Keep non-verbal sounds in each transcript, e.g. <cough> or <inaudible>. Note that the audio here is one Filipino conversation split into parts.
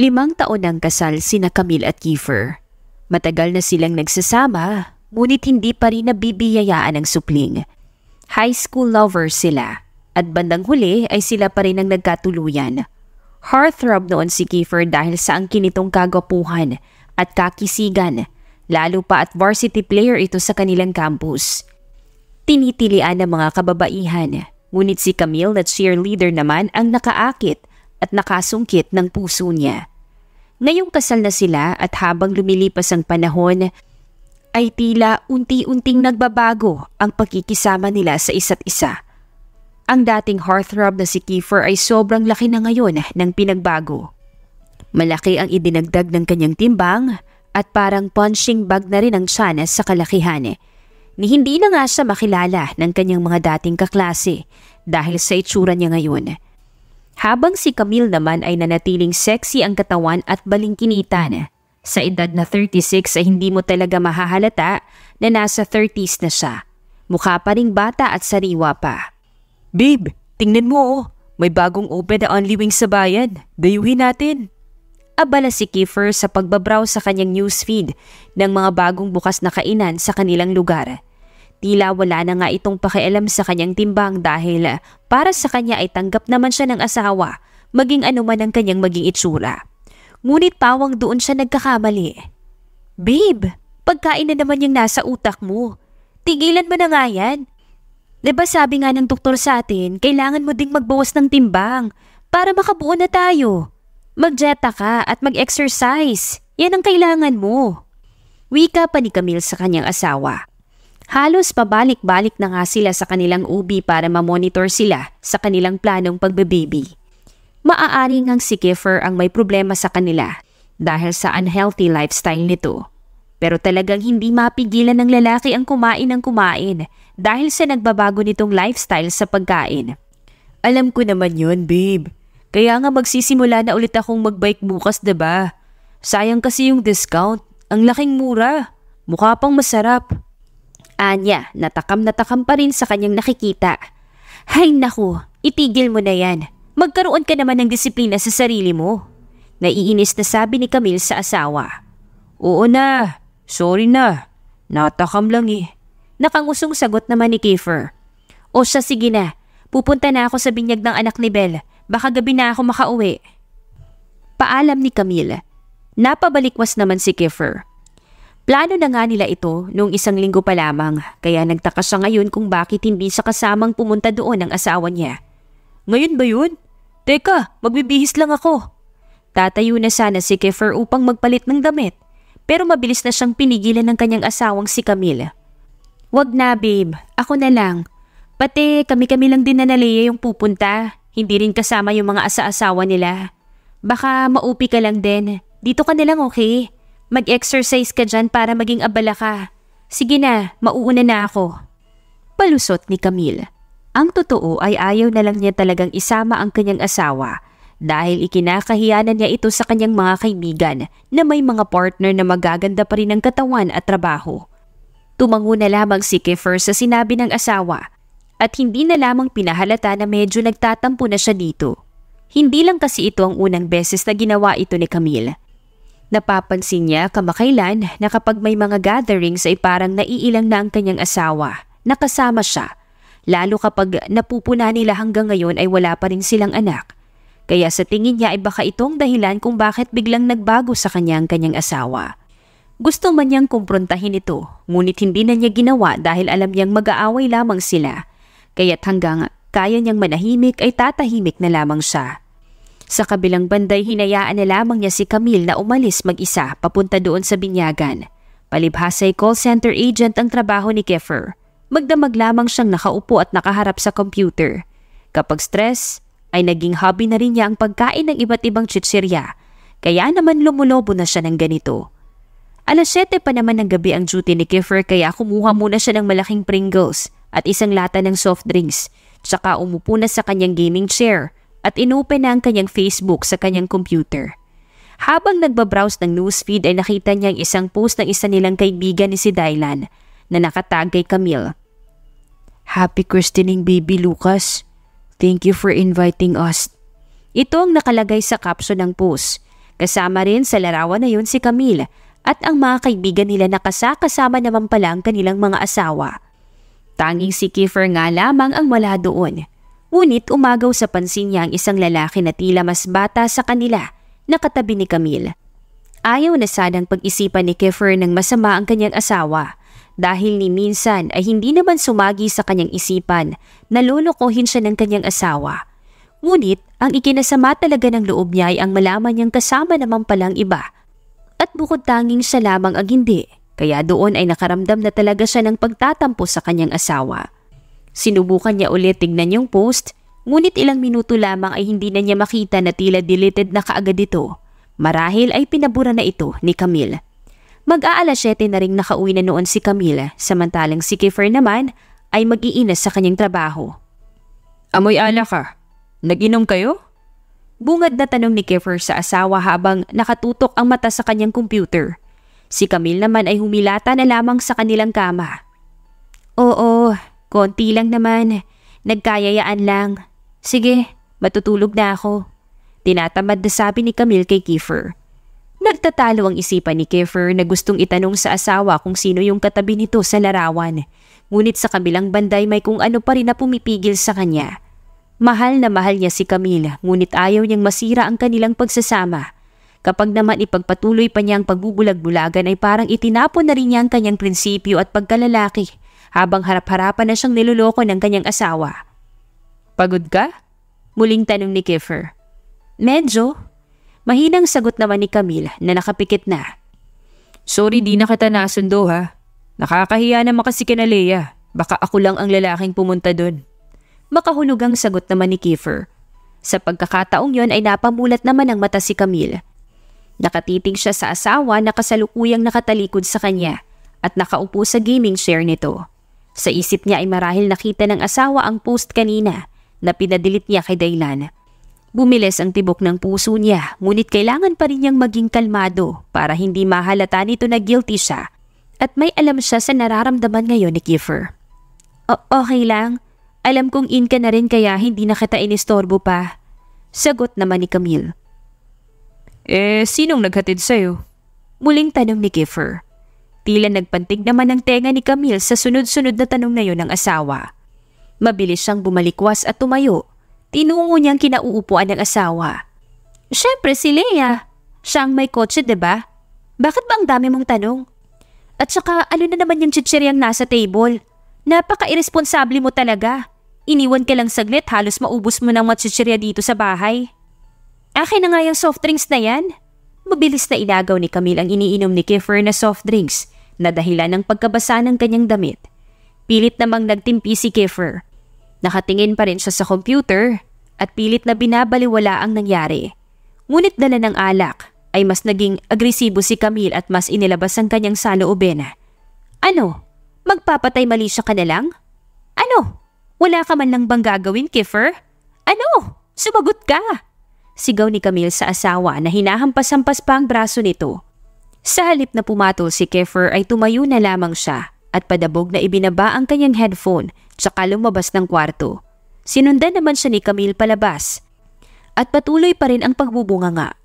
Limang taon ang kasal sina Camille at Kiefer. Matagal na silang nagsasama, ngunit hindi pa rin nabibiyayaan ng supling. High school lovers sila, at bandang huli ay sila pa rin ang nagkatuluyan. Heartthrob noon si Kiefer dahil sa ang kinitong kagwapuhan at kakisigan, lalo pa at varsity player ito sa kanilang campus. Tinitilian ng mga kababaihan, ngunit si Camille na cheerleader naman ang nakaakit at nakasungkit ng puso niya. Ngayong kasal na sila at habang lumilipas ang panahon, ay tila unti-unting nagbabago ang pagkikisama nila sa isa't isa. Ang dating heartthrob na si Kiefer ay sobrang laki na ngayon ng pinagbago. Malaki ang idinagdag ng kanyang timbang at parang punching bag na rin ang tiyan sa kalakihan. Ni hindi na nga siya makilala ng kanyang mga dating kaklase dahil sa itsura niya ngayon. Habang si Camille naman ay nanatiling sexy ang katawan at balingkinitan. Sa edad na 36 ay hindi mo talaga mahahalata na nasa 30s na siya. Mukha pa ring bata at sariwa pa. Babe, tingnan mo oh. May bagong open na only wing sa bayan. Dayuhin natin. Abala si Kiefer sa pagbabrow sa kanyang newsfeed ng mga bagong bukas na kainan sa kanilang lugar. Tila wala na nga itong pakialam sa kanyang timbang dahil para sa kanya ay tanggap naman siya ng asawa, maging anuman ang kanyang maging itsura. Ngunit pawang doon siya nagkakamali. Babe, pagkain na naman yung nasa utak mo. Tigilan mo na nga yan. Diba sabi nga ng doktor sa atin, kailangan mo ding magbawas ng timbang para makabuo na tayo. Magjeta ka at mag-exercise. Yan ang kailangan mo. Wika pa ni Camille sa kanyang asawa. Halos pabalik-balik na nga sila sa kanilang ubi para mamonitor sila sa kanilang planong pagbebaby. Maaari ngang si Kiefer ang may problema sa kanila dahil sa unhealthy lifestyle nito. Pero talagang hindi mapigilan ng lalaki ang kumain ng kumain dahil sa nagbabago nitong lifestyle sa pagkain. Alam ko naman yun, babe. Kaya nga magsisimula na ulit akong magbike bukas, ba? Diba? Sayang kasi yung discount. Ang laking mura. Mukha pang masarap. Anya, natakam na takam pa rin sa kanyang nakikita. Hay naku, itigil mo na yan. Magkaroon ka naman ng disiplina sa sarili mo. Naiinis na sabi ni Camille sa asawa. Oo na, sorry na. Natakam lang eh. Nakangusong sagot naman ni Kiefer. O siya sige na, pupunta na ako sa binyag ng anak ni Belle. Baka gabi na ako makauwi. Paalam ni Camille. Napabalikwas naman si Kiefer. Plano na nga nila ito noong isang linggo pa lamang kaya nagtaka siya ngayon kung bakit hindi sa kasamang pumunta doon ang asawa niya. Ngayon ba yun? Teka, magbibihis lang ako. Tatayo na sana si Kiefer upang magpalit ng damit pero mabilis na siyang pinigilan ng kanyang asawang si Camille. Wag na babe, ako na lang. Pati kami-kami lang din na naliya yung pupunta, hindi rin kasama yung mga asa-asawa nila. Baka maupi ka lang din, dito ka na lang okay. Mag-exercise ka dyan para maging abala ka. Sige na, mauuna na ako. Palusot ni Camille. Ang totoo ay ayaw na lang niya talagang isama ang kanyang asawa dahil ikinakahiyanan niya ito sa kanyang mga kaibigan na may mga partner na magaganda pa rin ang katawan at trabaho. Tumango na lamang si Kiefer sa sinabi ng asawa at hindi na lamang pinahalata na medyo nagtatampo na siya dito. Hindi lang kasi ito ang unang beses na ginawa ito ni Camille. Napapansin niya kamakailan na kapag may mga gatherings ay parang naiilang na ang kanyang asawa. Nakasama siya. Lalo kapag napupuna nila hanggang ngayon ay wala pa rin silang anak. Kaya sa tingin niya ay baka itong dahilan kung bakit biglang nagbago sa kanya ang kanyang asawa. Gusto man niyang kumprontahin ito, ngunit hindi na niya ginawa dahil alam niyang mag-aaway lamang sila. Kaya't hanggang kaya niyang manahimik ay tatahimik na lamang siya. Sa kabilang banday, hinayaan na lamang niya si Camille na umalis mag-isa papunta doon sa binyagan. Palibhasa ay call center agent ang trabaho ni Keffer. Magdamag lamang siyang nakaupo at nakaharap sa computer. Kapag stress, ay naging hobby na rin niya ang pagkain ng iba't ibang chichirya. Kaya naman lumulobo na siya ng ganito. Alas 7 pa naman ng gabi ang duty ni Keffer kaya kumuha muna siya ng malaking Pringles at isang lata ng soft drinks. Tsaka umupo na sa kanyang gaming chair at inopen na ang kanyang Facebook sa kanyang computer. Habang nagbabrowse ng newsfeed ay nakita niya ang isang post ng isa nilang kaibigan ni si Dylan na nakatag kay Camille. Happy christening baby Lucas. Thank you for inviting us. Ito ang nakalagay sa caption ng post. Kasama rin sa larawan na yun si Camille at ang mga kaibigan nila na kasakasama naman pala ang kanilang mga asawa. Tanging si Kiefer nga lamang ang wala doon. Ngunit umagaw sa pansin niya ang isang lalaki na tila mas bata sa kanila na katabi ni Camille. Ayaw na sadang pag-isipan ni Kiefer ng masama ang kanyang asawa dahil ni minsan ay hindi naman sumagi sa kanyang isipan na lulukohin siya ng kanyang asawa. Ngunit ang ikinasama talaga ng loob niya ay ang malaman niyang kasama naman palang iba at bukod tanging siya lamang ang hindi kaya doon ay nakaramdam na talaga siya ng pagtatampo sa kanyang asawa. Sinubukan niya ulit tignan yung post, ngunit ilang minuto lamang ay hindi na niya makita na tila deleted na kaagad ito. Marahil ay pinabura na ito ni Camille. Mag-aalas 7 na ring nakauwi na noon si Camille, samantalang si Kiefer naman ay mag-iinas sa kanyang trabaho. Amoy ala ka. Naginom kayo? Bungad na tanong ni Kiefer sa asawa habang nakatutok ang mata sa kanyang computer. Si Camille naman ay humilata na lamang sa kanilang kama. Oo, Konti lang naman. Nagkayayaan lang. Sige, matutulog na ako. Tinatamad na sabi ni Camille kay Kiefer. Nagtatalo ang isipan ni Kiefer na gustong itanong sa asawa kung sino yung katabi nito sa larawan. Ngunit sa kabilang banday may kung ano pa rin na pumipigil sa kanya. Mahal na mahal niya si Camille ngunit ayaw niyang masira ang kanilang pagsasama. Kapag naman ipagpatuloy pa niya ang pagbubulag-bulagan ay parang itinapon na rin niya ang kanyang prinsipyo at pagkalalaki habang harap-harapan na siyang niloloko ng kanyang asawa. Pagod ka? Muling tanong ni Kiefer. Medyo. Mahinang sagot naman ni Camille na nakapikit na. Sorry di na kita nasundo ha. Nakakahiya naman kasi kina Leia. Baka ako lang ang lalaking pumunta doon. Makahulugang sagot naman ni Kiefer. Sa pagkakataong yon ay napamulat naman ang mata si Camille. Nakatitig siya sa asawa na kasalukuyang nakatalikod sa kanya at nakaupo sa gaming chair nito. Sa isip niya ay marahil nakita ng asawa ang post kanina na pinadelete niya kay Daylan. Bumiles ang tibok ng puso niya ngunit kailangan pa rin niyang maging kalmado para hindi mahalata nito na guilty siya at may alam siya sa nararamdaman ngayon ni Kiefer. O okay lang, alam kong in ka na rin kaya hindi na kita inistorbo pa. Sagot naman ni Camille. Eh, sinong naghatid sa'yo? Muling tanong ni Kiefer. Tila nagpantig naman ang tenga ni Camille sa sunod-sunod na tanong na ng asawa. Mabilis siyang bumalikwas at tumayo. Tinungo niyang kinauupuan ng asawa. Siyempre si Leia. Siya ang may kotse, ba? Diba? Bakit ba ang dami mong tanong? At saka ano na naman yung chichiryang nasa table? Napaka-irresponsable mo talaga. Iniwan ka lang saglit halos maubos mo ng machichirya dito sa bahay. Akin na nga yung soft drinks na yan. Mabilis na ilagaw ni Camille ang iniinom ni Kiefer na soft drinks na dahilan ng pagkabasa ng kanyang damit. Pilit namang nagtimpi si Kiefer. Nakatingin pa rin siya sa computer at pilit na binabaliwala ang nangyari. Ngunit dala ng alak ay mas naging agresibo si Camille at mas inilabas ang kanyang saloobena. Ano? Magpapatay mali siya ka na lang? Ano? Wala ka man lang bang gagawin, Kiefer? Ano? Sumagot ka! Sigaw ni Camille sa asawa na hinahampas-hampas pa ang braso nito. Sa halip na pumatol si Keffer ay tumayo na lamang siya at padabog na ibinaba ang kanyang headphone tsaka lumabas ng kwarto. Sinundan naman siya ni Camille palabas at patuloy pa rin ang pagbubunga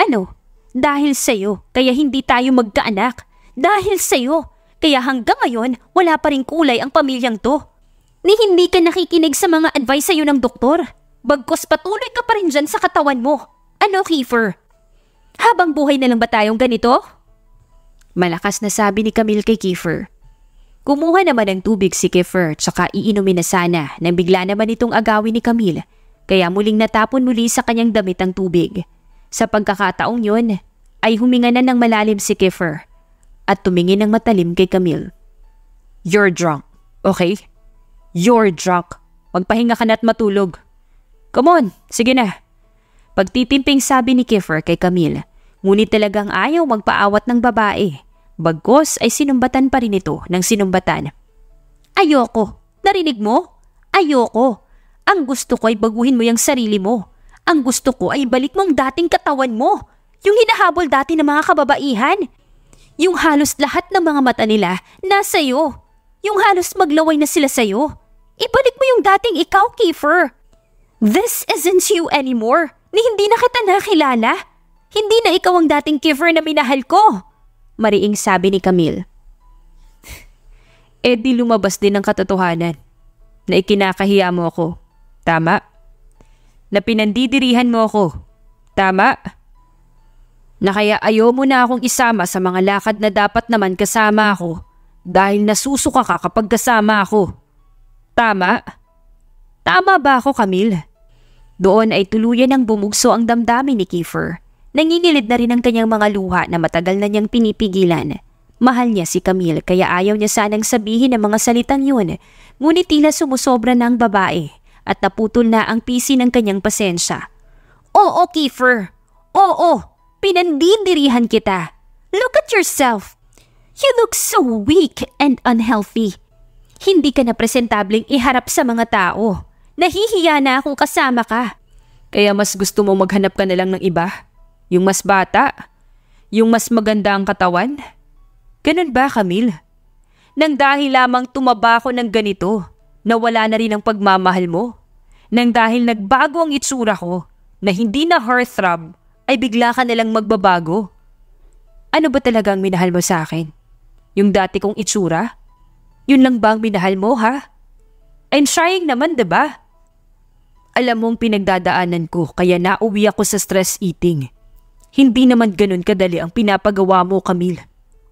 Ano? Dahil sa'yo, kaya hindi tayo magkaanak. Dahil sa'yo, kaya hanggang ngayon wala pa rin kulay ang pamilyang to. Ni hindi ka nakikinig sa mga advice sa'yo ng doktor. Bagkos patuloy ka pa rin dyan sa katawan mo. Ano, Kiefer? Habang buhay na lang ba tayong ganito? Malakas na sabi ni Camille kay Kiefer. Kumuha naman ng tubig si Kiefer tsaka iinumin na sana nang bigla naman itong agawin ni Camille kaya muling natapon muli sa kanyang damit ang tubig. Sa pagkakataong yun ay huminga na ng malalim si Kiefer at tumingin ng matalim kay Camille. You're drunk, okay? You're drunk. Magpahinga ka na at matulog. Come on, sige na. Pagtitimping sabi ni Kiefer kay Camille ngunit talagang ayaw magpaawat ng babae. Bagkos ay sinumbatan pa rin ito ng sinumbatan. Ayoko! Narinig mo? Ayoko! Ang gusto ko ay baguhin mo yung sarili mo. Ang gusto ko ay balik mong dating katawan mo. Yung hinahabol dati ng mga kababaihan. Yung halos lahat ng mga mata nila nasa iyo. Yung halos maglaway na sila sa iyo. Ibalik mo yung dating ikaw, Kiefer. This isn't you anymore. Ni hindi na kita nakilala. Hindi na ikaw ang dating giver na minahal ko! Mariing sabi ni Camille. <laughs> eh lumabas din ang katotohanan na ikinakahiya mo ako. Tama? Na pinandidirihan mo ako. Tama? Na kaya ayaw mo na akong isama sa mga lakad na dapat naman kasama ako dahil nasusuka ka kapag kasama ako. Tama? Tama ba ako, Camille? Doon ay tuluyan ang bumugso ang damdamin ni Kiefer Nangingilid na rin ang kanyang mga luha na matagal na niyang pinipigilan. Mahal niya si Camille kaya ayaw niya sanang sabihin ang mga salitang yun. Ngunit tila sumusobra na ang babae at naputol na ang pisi ng kanyang pasensya. Oo, Kiefer! Oo! Pinandidirihan kita! Look at yourself! You look so weak and unhealthy. Hindi ka na presentableng iharap sa mga tao. Nahihiya na akong kasama ka. Kaya mas gusto mo maghanap ka na lang ng iba? Yung mas bata? Yung mas maganda ang katawan? Ganun ba, Camille? Nang dahil lamang tumaba ako ng ganito, nawala na rin ang pagmamahal mo. Nang dahil nagbago ang itsura ko, na hindi na heartthrob, ay bigla ka nalang magbabago. Ano ba talaga ang minahal mo sa akin? Yung dati kong itsura? Yun lang ba ang minahal mo, ha? I'm trying naman, ba? Diba? Alam mong pinagdadaanan ko kaya nauwi ako sa stress eating. Hindi naman ganun kadali ang pinapagawa mo, Camille.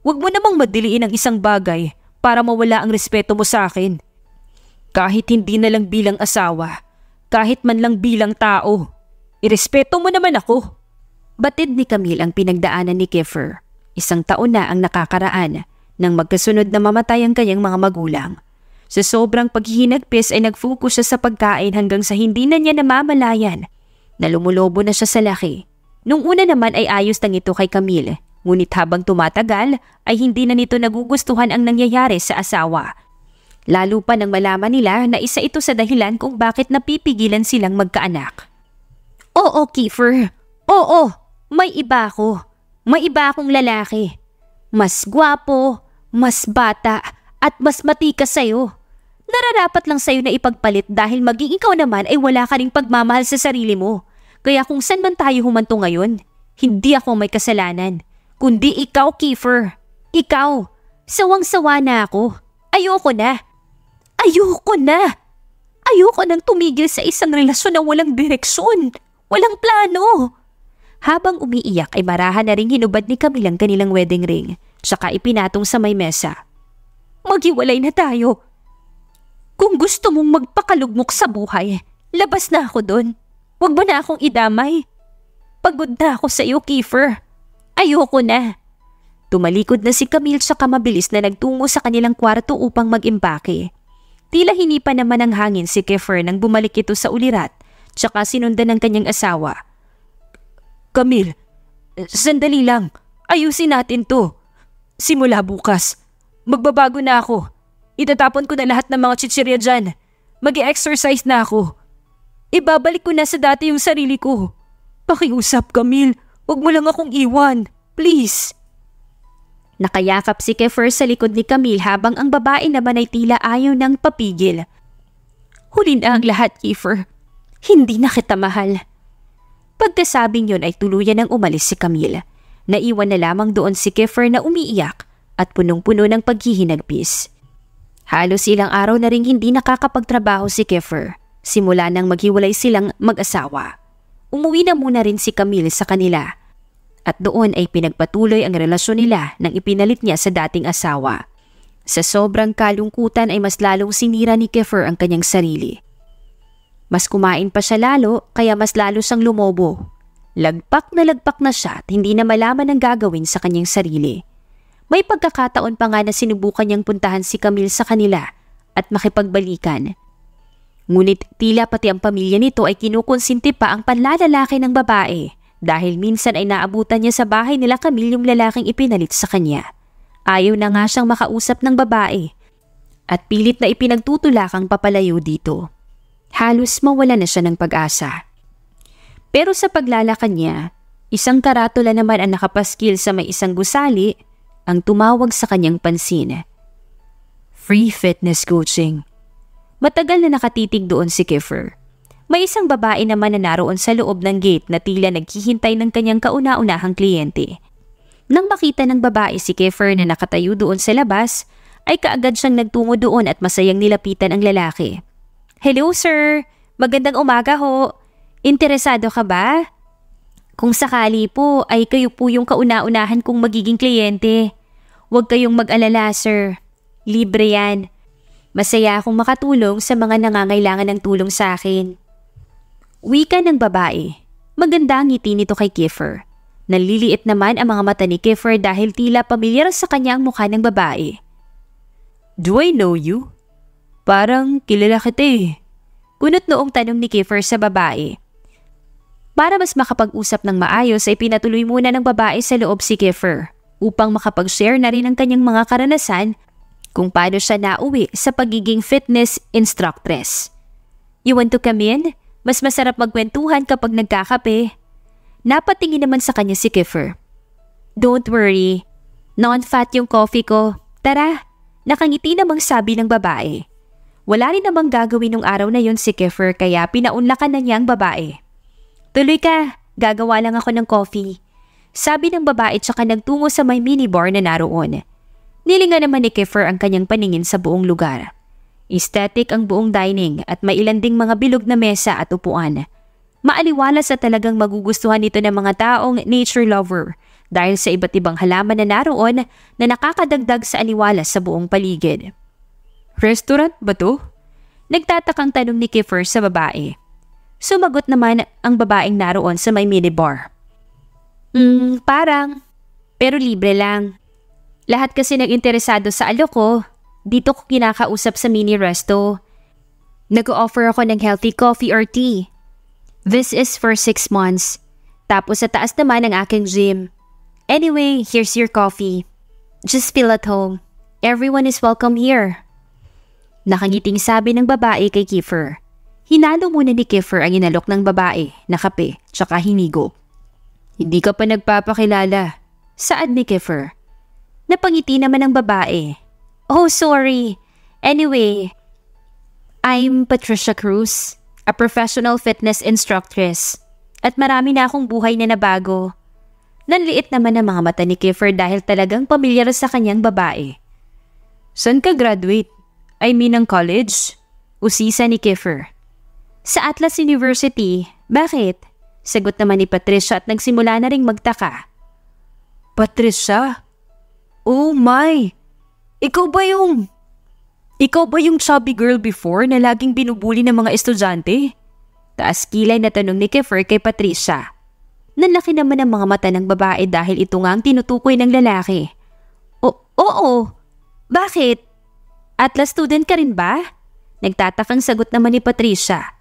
Huwag mo namang madiliin ang isang bagay para mawala ang respeto mo sa akin. Kahit hindi na lang bilang asawa, kahit man lang bilang tao, irespeto mo naman ako. Batid ni Camille ang pinagdaanan ni Kiefer. Isang taon na ang nakakaraan nang magkasunod na mamatay ang kanyang mga magulang. Sa sobrang paghihinagpis ay nag-focus siya sa pagkain hanggang sa hindi na niya namamalayan na lumulobo na siya sa laki Nung una naman ay ayos lang ito kay Camille, ngunit habang tumatagal ay hindi na nito nagugustuhan ang nangyayari sa asawa. Lalo pa nang malaman nila na isa ito sa dahilan kung bakit napipigilan silang magkaanak. Oo, Kiefer. Oo, may iba ako. May iba akong lalaki. Mas gwapo, mas bata, at mas matikas sa'yo. Nararapat lang sa'yo na ipagpalit dahil maging ikaw naman ay wala ka ring pagmamahal sa sarili mo. Kaya kung saan man tayo humanto ngayon, hindi ako may kasalanan, kundi ikaw, Kiefer. Ikaw, sawang-sawa na ako. Ayoko na. Ayoko na. Ayoko nang tumigil sa isang relasyon na walang direksyon, walang plano. Habang umiiyak ay marahan na rin hinubad ni Camille ang kanilang wedding ring, Tsaka ipinatong sa may mesa. Maghiwalay na tayo. Kung gusto mong magpakalugmok sa buhay, labas na ako doon. Huwag mo na akong idamay. Pagod na ako sa iyo, Kiefer. Ayoko na. Tumalikod na si Camille sa kamabilis na nagtungo sa kanilang kwarto upang mag-impake. Tila hinipa naman ang hangin si Kiefer nang bumalik ito sa ulirat tsaka sinundan ng kanyang asawa. Camille, sandali lang. Ayusin natin to. Simula bukas. Magbabago na ako. Itatapon ko na lahat ng mga chichirya dyan. mag exercise na ako. Ibabalik ko na sa dati yung sarili ko. Pakiusap, Camille. Huwag mo lang akong iwan. Please. Nakayakap si Kefer sa likod ni Camille habang ang babae naman ay tila ayaw ng papigil. Huli na ang lahat, Kefer. Hindi na kita mahal. Pagkasabing yon ay tuluyan ng umalis si Camille. Naiwan na lamang doon si Kefer na umiiyak at punong-puno ng paghihinagpis. Halos ilang araw na rin hindi nakakapagtrabaho si Kefer. Simula nang maghiwalay silang mag-asawa. Umuwi na muna rin si Camille sa kanila at doon ay pinagpatuloy ang relasyon nila nang ipinalit niya sa dating asawa. Sa sobrang kalungkutan ay mas lalong sinira ni Kefir ang kanyang sarili. Mas kumain pa siya lalo kaya mas lalo siyang lumobo. Lagpak na lagpak na siya at hindi na malaman ang gagawin sa kanyang sarili. May pagkakataon pa nga na sinubukan niyang puntahan si Camille sa kanila at makipagbalikan Ngunit tila pati ang pamilya nito ay kinukonsinti pa ang panlalalaki ng babae dahil minsan ay naabutan niya sa bahay nila Camille yung lalaking ipinalit sa kanya. Ayaw na nga siyang makausap ng babae at pilit na ipinagtutulakang papalayo dito. Halos mawala na siya ng pag-asa. Pero sa paglalakan niya, isang karatula naman ang nakapaskil sa may isang gusali ang tumawag sa kanyang pansin. Free fitness coaching. Matagal na nakatitig doon si Kiffer. May isang babae naman na naroon sa loob ng gate na tila naghihintay ng kanyang kauna-unahang kliyente. Nang makita ng babae si Kiffer na nakatayo doon sa labas, ay kaagad siyang nagtungo doon at masayang nilapitan ang lalaki. Hello sir! Magandang umaga ho! Interesado ka ba? Kung sakali po ay kayo po yung kauna-unahan kong magiging kliyente. Huwag kayong mag-alala sir. Libre yan. Masaya akong makatulong sa mga nangangailangan ng tulong sa akin. Wika ng babae. Maganda ang ngiti nito kay Kiefer. Naliliit naman ang mga mata ni Kiefer dahil tila pamilyar sa kanya ang mukha ng babae. Do I know you? Parang kilala kita eh. Kunot noong tanong ni Kiefer sa babae. Para mas makapag-usap ng maayos ay pinatuloy muna ng babae sa loob si Kiefer upang makapag-share na rin ang kanyang mga karanasan kung paano siya nauwi sa pagiging fitness instructress. You want to come in? Mas masarap magkwentuhan kapag nagkakape. Napatingin naman sa kanya si Kiffer. Don't worry. Non-fat yung coffee ko. Tara, nakangiti namang sabi ng babae. Wala rin namang gagawin nung araw na yon si Kiffer kaya pinaunlakan na niya ang babae. Tuloy ka, gagawa lang ako ng coffee. Sabi ng babae tsaka nagtungo sa may minibar na naroon. Nilinga naman ni Kiefer ang kanyang paningin sa buong lugar. Aesthetic ang buong dining at may ilan ding mga bilog na mesa at upuan. Maaliwala sa talagang magugustuhan ito ng mga taong nature lover dahil sa iba't ibang halaman na naroon na nakakadagdag sa aliwala sa buong paligid. Restaurant ba to? Nagtatakang tanong ni Kiefer sa babae. Sumagot naman ang babaeng naroon sa may minibar. Hmm, parang. Pero libre lang. Lahat kasi ng interesado sa alok ko, dito ko kinakausap sa mini resto. Nag-offer ako ng healthy coffee or tea. This is for 6 months. Tapos sa taas naman ang aking gym. Anyway, here's your coffee. Just feel at home. Everyone is welcome here. Nakangiting sabi ng babae kay Kiefer. Hinalo muna ni Kiefer ang inalok ng babae na kape tsaka hinigo. Hindi ka pa nagpapakilala. Saad ni Kiefer? Napangiti naman ang babae. Oh, sorry. Anyway, I'm Patricia Cruz, a professional fitness instructress. At marami na akong buhay na nabago. Nanliit naman ang mga mata ni Kiefer dahil talagang pamilyar sa kanyang babae. San ka graduate? I mean ang college? Usisa ni Kiefer. Sa Atlas University, bakit? Sagot naman ni Patricia at nagsimula na ring magtaka. Patricia? Oh my! Ikaw ba yung... Ikaw ba yung chubby girl before na laging binubuli ng mga estudyante? Taas kilay na tanong ni Kiefer kay Patricia. Nanlaki naman ang mga mata ng babae dahil ito nga ang tinutukoy ng lalaki. O oo, bakit? Atlas student ka rin ba? Nagtatakang sagot naman ni Patricia.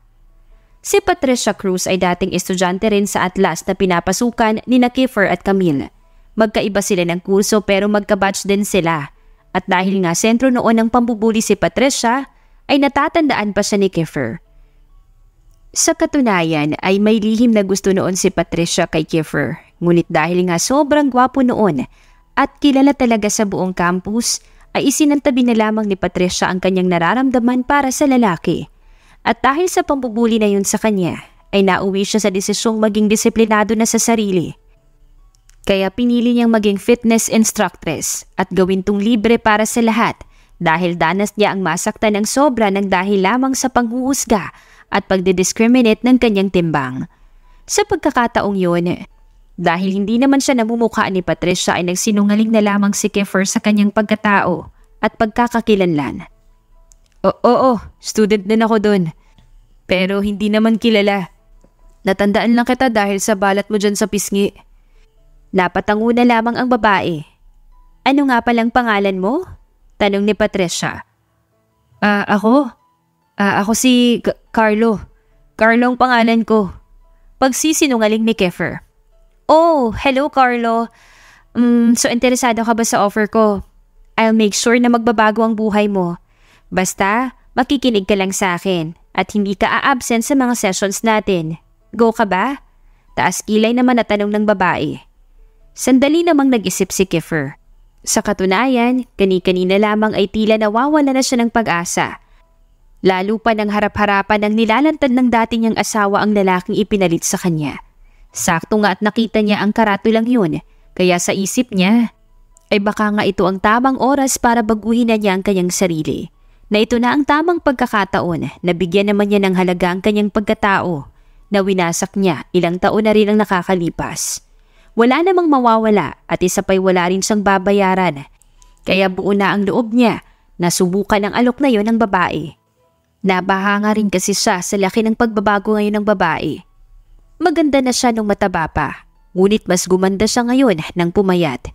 Si Patricia Cruz ay dating estudyante rin sa Atlas na pinapasukan ni na Kiefer at Camille. Magkaiba sila ng kurso pero magkabatch din sila. At dahil nga sentro noon ng pambubuli si Patricia, ay natatandaan pa siya ni Kiefer. Sa katunayan ay may lihim na gusto noon si Patricia kay Kiefer. Ngunit dahil nga sobrang gwapo noon at kilala talaga sa buong campus, ay isinantabi na lamang ni Patricia ang kanyang nararamdaman para sa lalaki. At dahil sa pambubuli na yun sa kanya, ay nauwi siya sa desisyong maging disiplinado na sa sarili. Kaya pinili niyang maging fitness instructress at gawin tong libre para sa lahat dahil danas niya ang masaktan ng sobra ng dahil lamang sa panghuhusga at pagdediscriminate ng kanyang timbang. Sa pagkakataong yun, dahil hindi naman siya namumukha ni Patricia ay nagsinungaling na lamang si Kiefer sa kanyang pagkatao at pagkakakilanlan. Oo, oo, student din ako dun. Pero hindi naman kilala. Natandaan lang kita dahil sa balat mo dyan sa pisngi. Napatango na lamang ang babae. Ano nga palang pangalan mo? Tanong ni Patricia. Ah, uh, ako? Ah, uh, ako si G Carlo. Carlo ang pangalan ko. Pagsisinungaling ni Keffer. Oh, hello Carlo. Um, so interesado ka ba sa offer ko? I'll make sure na magbabago ang buhay mo. Basta, makikinig ka lang sa akin at hindi ka a-absent sa mga sessions natin. Go ka ba? Taas kilay naman na tanong ng babae. Sandali namang nag-isip si Kiefer. Sa katunayan, kani-kanina lamang ay tila nawawala na siya ng pag-asa. Lalo pa ng harap-harapan ang nilalantad ng dati niyang asawa ang lalaking ipinalit sa kanya. Sakto nga at nakita niya ang karatulang yun, kaya sa isip niya, ay baka nga ito ang tamang oras para baguhin na niya ang kanyang sarili. Na ito na ang tamang pagkakataon na bigyan naman niya ng halaga ang kanyang pagkatao na winasak niya ilang taon na rin ang nakakalipas. Wala namang mawawala at isa pa'y wala rin siyang babayaran. Kaya buo na ang loob niya na subukan ang alok na yon ng babae. Nabaha nga rin kasi siya sa laki ng pagbabago ngayon ng babae. Maganda na siya nung mataba pa, ngunit mas gumanda siya ngayon nang pumayat.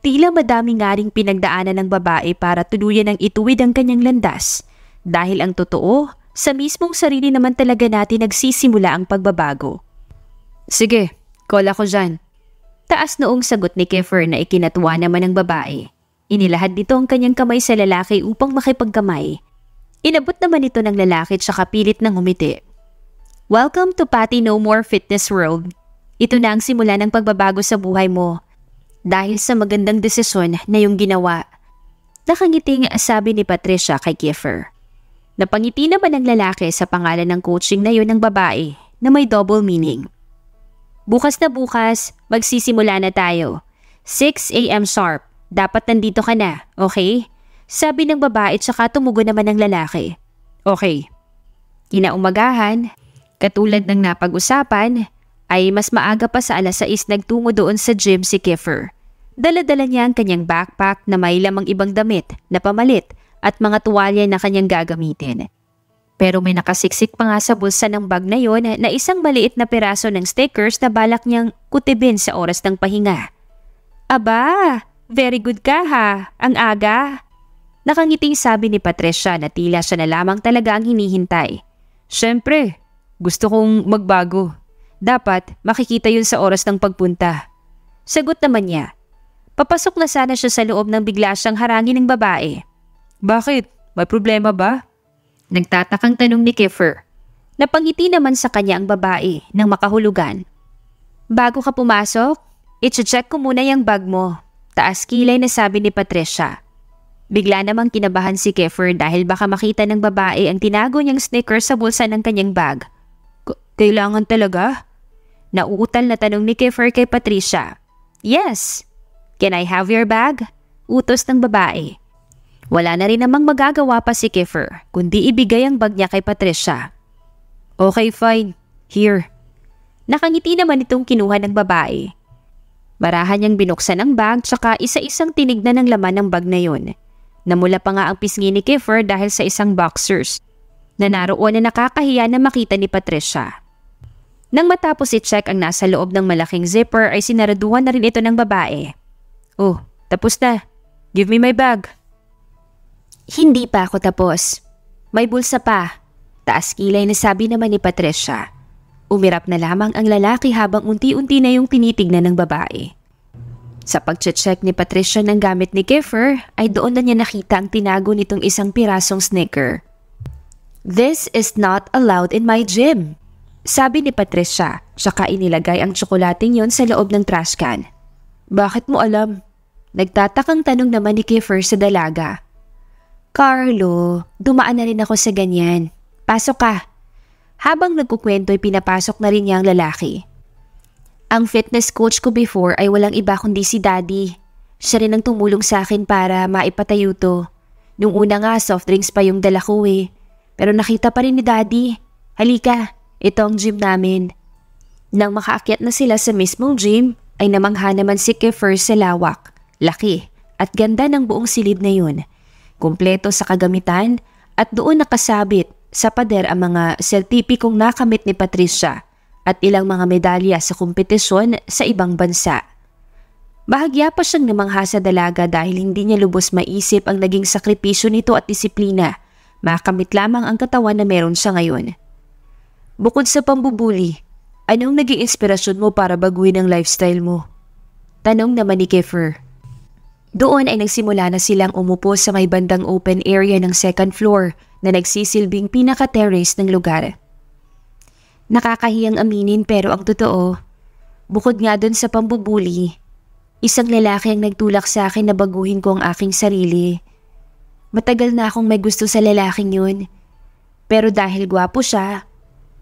Tila madami nga rin pinagdaanan ng babae para tuluyan ang ituwid ang kanyang landas. Dahil ang totoo, sa mismong sarili naman talaga natin nagsisimula ang pagbabago. Sige, call ako dyan. Taas noong sagot ni Kefir na ikinatwa naman ng babae. Inilahad dito ang kanyang kamay sa lalaki upang makipagkamay. Inabot naman ito ng lalaki at kapilit ng umiti. Welcome to Patty No More Fitness World. Ito na ang simula ng pagbabago sa buhay mo dahil sa magandang desisyon na yung ginawa. Nakangiting sabi ni Patricia kay Kiefer. Napangiti naman ang lalaki sa pangalan ng coaching na yon ng babae na may double meaning. Bukas na bukas, magsisimula na tayo. 6am sharp. Dapat nandito ka na, okay? Sabi ng babae tsaka tumugo naman ng lalaki. Okay. Kinaumagahan, katulad ng napag-usapan, ay mas maaga pa sa alas 6 nagtungo doon sa gym si Kiffer. Daladala niya ang kanyang backpack na may lamang ibang damit na pamalit at mga tuwalya na kanyang gagamitin. Pero may nakasiksik pa nga sa bulsa ng bag na yon eh, na isang maliit na piraso ng stickers na balak niyang kutibin sa oras ng pahinga. Aba, very good ka ha, ang aga. Nakangiting sabi ni Patricia na tila siya na lamang talaga ang hinihintay. Siyempre, gusto kong magbago. Dapat makikita yun sa oras ng pagpunta. Sagot naman niya. Papasok na sana siya sa loob ng bigla siyang harangin ng babae. Bakit? May problema ba? Nagtatakang tanong ni Kiefer. Napangiti naman sa kanya ang babae ng makahulugan. Bago ka pumasok, iti-check ko muna yung bag mo. Taas kilay na sabi ni Patricia. Bigla namang kinabahan si Kiefer dahil baka makita ng babae ang tinago niyang sneaker sa bulsa ng kanyang bag. Kailangan talaga? Nauutal na tanong ni Kiefer kay Patricia. Yes. Can I have your bag? Utos ng babae. Wala na rin namang magagawa pa si Kiefer, kundi ibigay ang bag niya kay Patricia. Okay, fine. Here. Nakangiti naman itong kinuha ng babae. Marahan niyang binuksan ang bag tsaka isa-isang tinignan ang laman ng bag na yun. Namula pa nga ang pisngi ni Kiefer dahil sa isang boxers na naroon na nakakahiya na makita ni Patricia. Nang matapos i-check ang nasa loob ng malaking zipper ay sinaraduhan na rin ito ng babae. Oh, tapos na. Give me my bag. Hindi pa ako tapos. May bulsa pa. Taas kilay na sabi naman ni Patricia. Umirap na lamang ang lalaki habang unti-unti na yung tinitignan ng babae. Sa pag-check ni Patricia ng gamit ni Kiefer ay doon na niya nakita ang tinago nitong isang pirasong sneaker. This is not allowed in my gym. Sabi ni Patricia, saka inilagay ang tsokolating yon sa loob ng trash can. Bakit mo alam? Nagtatakang tanong naman ni Kiefer sa dalaga. Carlo, dumaan na rin ako sa ganyan. Pasok ka. Habang nagkukwento ay pinapasok na rin niya ang lalaki. Ang fitness coach ko before ay walang iba kundi si daddy. Siya rin ang tumulong sa akin para maipatayo to. Nung una nga soft drinks pa yung dala ko eh. Pero nakita pa rin ni daddy. Halika, ito ang gym namin. Nang makaakyat na sila sa mismong gym, ay namangha naman si Kefir sa lawak, laki, at ganda ng buong silid na yun kumpleto sa kagamitan at doon nakasabit sa pader ang mga sertipikong nakamit ni Patricia at ilang mga medalya sa kompetisyon sa ibang bansa. Bahagya pa siyang namangha sa dalaga dahil hindi niya lubos maisip ang naging sakripisyo nito at disiplina. Makamit lamang ang katawan na meron siya ngayon. Bukod sa pambubuli, anong naging inspirasyon mo para baguhin ang lifestyle mo? Tanong naman ni Kiefer. Doon ay nagsimula na silang umupo sa may bandang open area ng second floor na nagsisilbing pinaka-terrace ng lugar. Nakakahiyang aminin pero ang totoo, bukod nga doon sa pambubuli, isang lalaki ang nagtulak sa akin na baguhin ko ang aking sarili. Matagal na akong may gusto sa lalaking yun. Pero dahil gwapo siya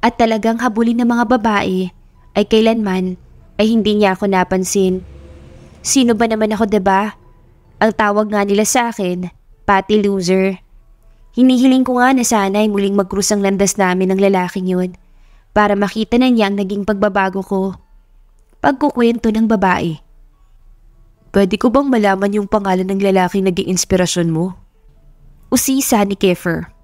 at talagang habulin ng mga babae ay kailanman ay hindi niya ako napansin. Sino ba naman ako ba? Diba? Ang tawag nga nila sa akin, Patty Loser. Hinihiling ko nga na sana ay muling magkrus ang landas namin ng lalaking yun para makita na niya ang naging pagbabago ko. Pagkukwento ng babae. Pwede ko bang malaman yung pangalan ng lalaking naging inspirasyon mo? Usisa ni Kefir.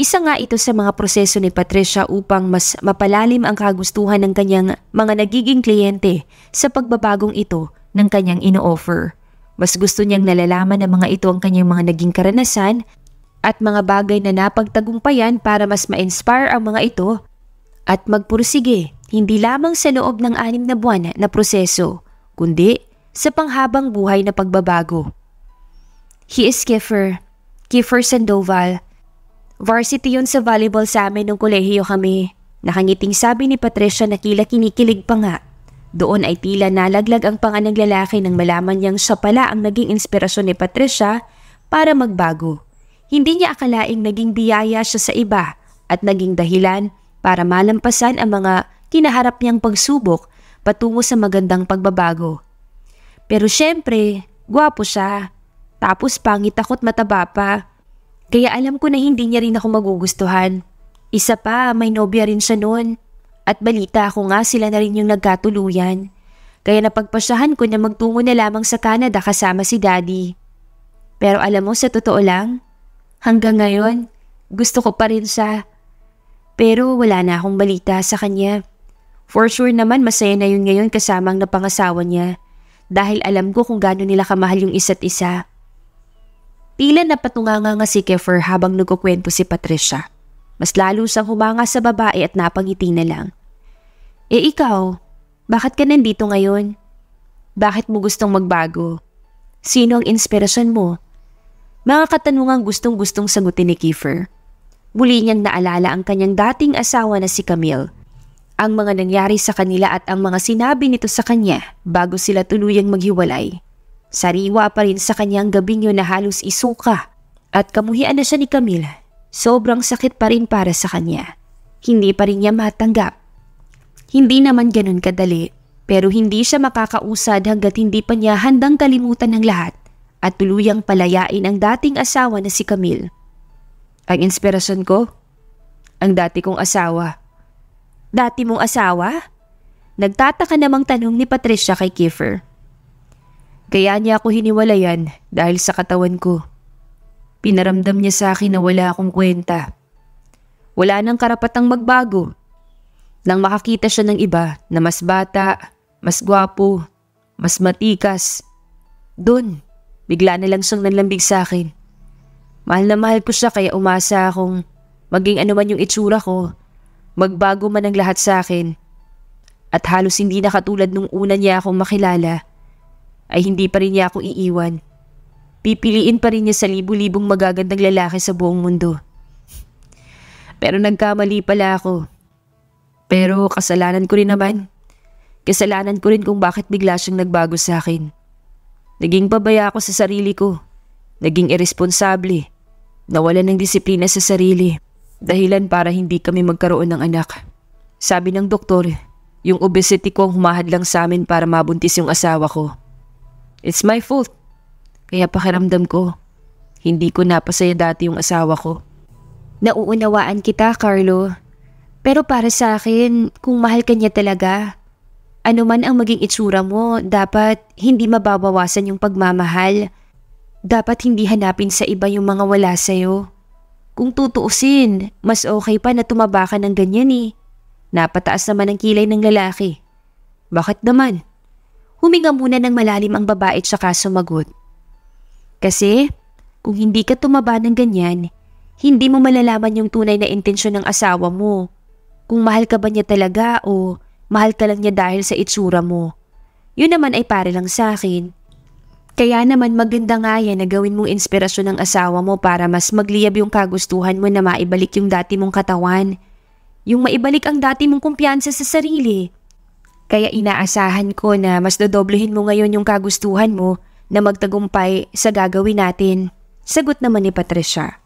Isa nga ito sa mga proseso ni Patricia upang mas mapalalim ang kagustuhan ng kanyang mga nagiging kliyente sa pagbabagong ito ng kanyang ino-offer. Mas gusto niyang nalalaman ng mga ito ang kanyang mga naging karanasan at mga bagay na napagtagumpayan para mas ma-inspire ang mga ito at magpursige hindi lamang sa loob ng anim na buwan na proseso, kundi sa panghabang buhay na pagbabago. He is Kiefer, Kiefer Sandoval. Varsity yun sa volleyball sa amin nung kolehiyo kami. Nakangiting sabi ni Patricia na kila kinikilig pa nga doon ay tila nalaglag ang panganang lalaki nang malaman niyang siya pala ang naging inspirasyon ni Patricia para magbago. Hindi niya akalaing naging biyaya siya sa iba at naging dahilan para malampasan ang mga kinaharap niyang pagsubok patungo sa magandang pagbabago. Pero syempre, gwapo siya. Tapos pangit ako't mataba pa. Kaya alam ko na hindi niya rin ako magugustuhan. Isa pa, may nobya rin siya noon. At balita ko nga sila na rin yung nagkatuluyan. Kaya napagpasyahan ko na magtungo na lamang sa Canada kasama si Daddy. Pero alam mo sa totoo lang, hanggang ngayon, gusto ko pa rin siya. Pero wala na akong balita sa kanya. For sure naman masaya na yun ngayon kasama ang napangasawa niya dahil alam ko kung gaano nila kamahal yung isa't isa. Tila patunganga nga si Keffer habang nagkukwento si Patricia. Mas lalo sang humanga sa babae at napangiti na lang. Eh ikaw, bakit ka nandito ngayon? Bakit mo gustong magbago? Sino ang inspirasyon mo? Mga katanungang gustong-gustong sagutin ni Kiefer. Muli niyang naalala ang kanyang dating asawa na si Camille. Ang mga nangyari sa kanila at ang mga sinabi nito sa kanya bago sila tuluyang maghiwalay. Sariwa pa rin sa kanyang gabing yun na halos isuka at kamuhian na siya ni Camille Sobrang sakit pa rin para sa kanya. Hindi pa rin niya matanggap. Hindi naman ganun kadali pero hindi siya makakausad hanggat hindi pa niya handang kalimutan ng lahat at tuluyang palayain ang dating asawa na si Camille. Ang inspirasyon ko? Ang dati kong asawa. Dati mong asawa? Nagtataka namang tanong ni Patricia kay Kiefer. Kaya niya ako hiniwalayan dahil sa katawan ko. Pinaramdam niya sa akin na wala akong kwenta. Wala nang karapatang magbago. Nang makakita siya ng iba na mas bata, mas gwapo, mas matikas. Doon, bigla na lang siyang nanlambig sa akin. Mahal na mahal ko siya kaya umasa akong maging anuman yung itsura ko, magbago man ang lahat sa akin. At halos hindi na katulad nung una niya akong makilala, ay hindi pa rin niya ako iiwan. Pipiliin pa rin niya sa libu-libong magagandang lalaki sa buong mundo. Pero nagkamali pala ako. Pero kasalanan ko rin naman. Kasalanan ko rin kung bakit bigla siyang nagbago sa akin. Naging pabaya ako sa sarili ko. Naging irresponsable. Nawalan ng disiplina sa sarili. Dahilan para hindi kami magkaroon ng anak. Sabi ng doktor, yung obesity ko ang humahadlang sa amin para mabuntis yung asawa ko. It's my fault. Kaya pakiramdam ko, hindi ko napasaya dati yung asawa ko. Nauunawaan kita, Carlo. Pero para sa akin, kung mahal ka niya talaga, ano man ang maging itsura mo, dapat hindi mababawasan yung pagmamahal. Dapat hindi hanapin sa iba yung mga wala sa'yo. Kung tutuusin, mas okay pa na tumaba ka ng ganyan eh. Napataas naman ang kilay ng lalaki. Bakit naman? Huminga muna ng malalim ang babae tsaka sumagot. Kasi kung hindi ka tumaba ng ganyan, hindi mo malalaman yung tunay na intensyon ng asawa mo. Kung mahal ka ba niya talaga o mahal ka lang niya dahil sa itsura mo. Yun naman ay pare lang sa akin. Kaya naman maganda nga yan na gawin mong inspirasyon ng asawa mo para mas magliyab yung kagustuhan mo na maibalik yung dati mong katawan. Yung maibalik ang dati mong kumpiyansa sa sarili. Kaya inaasahan ko na mas dodoblohin mo ngayon yung kagustuhan mo na magtagumpay sa gagawin natin. Sagot naman ni Patricia.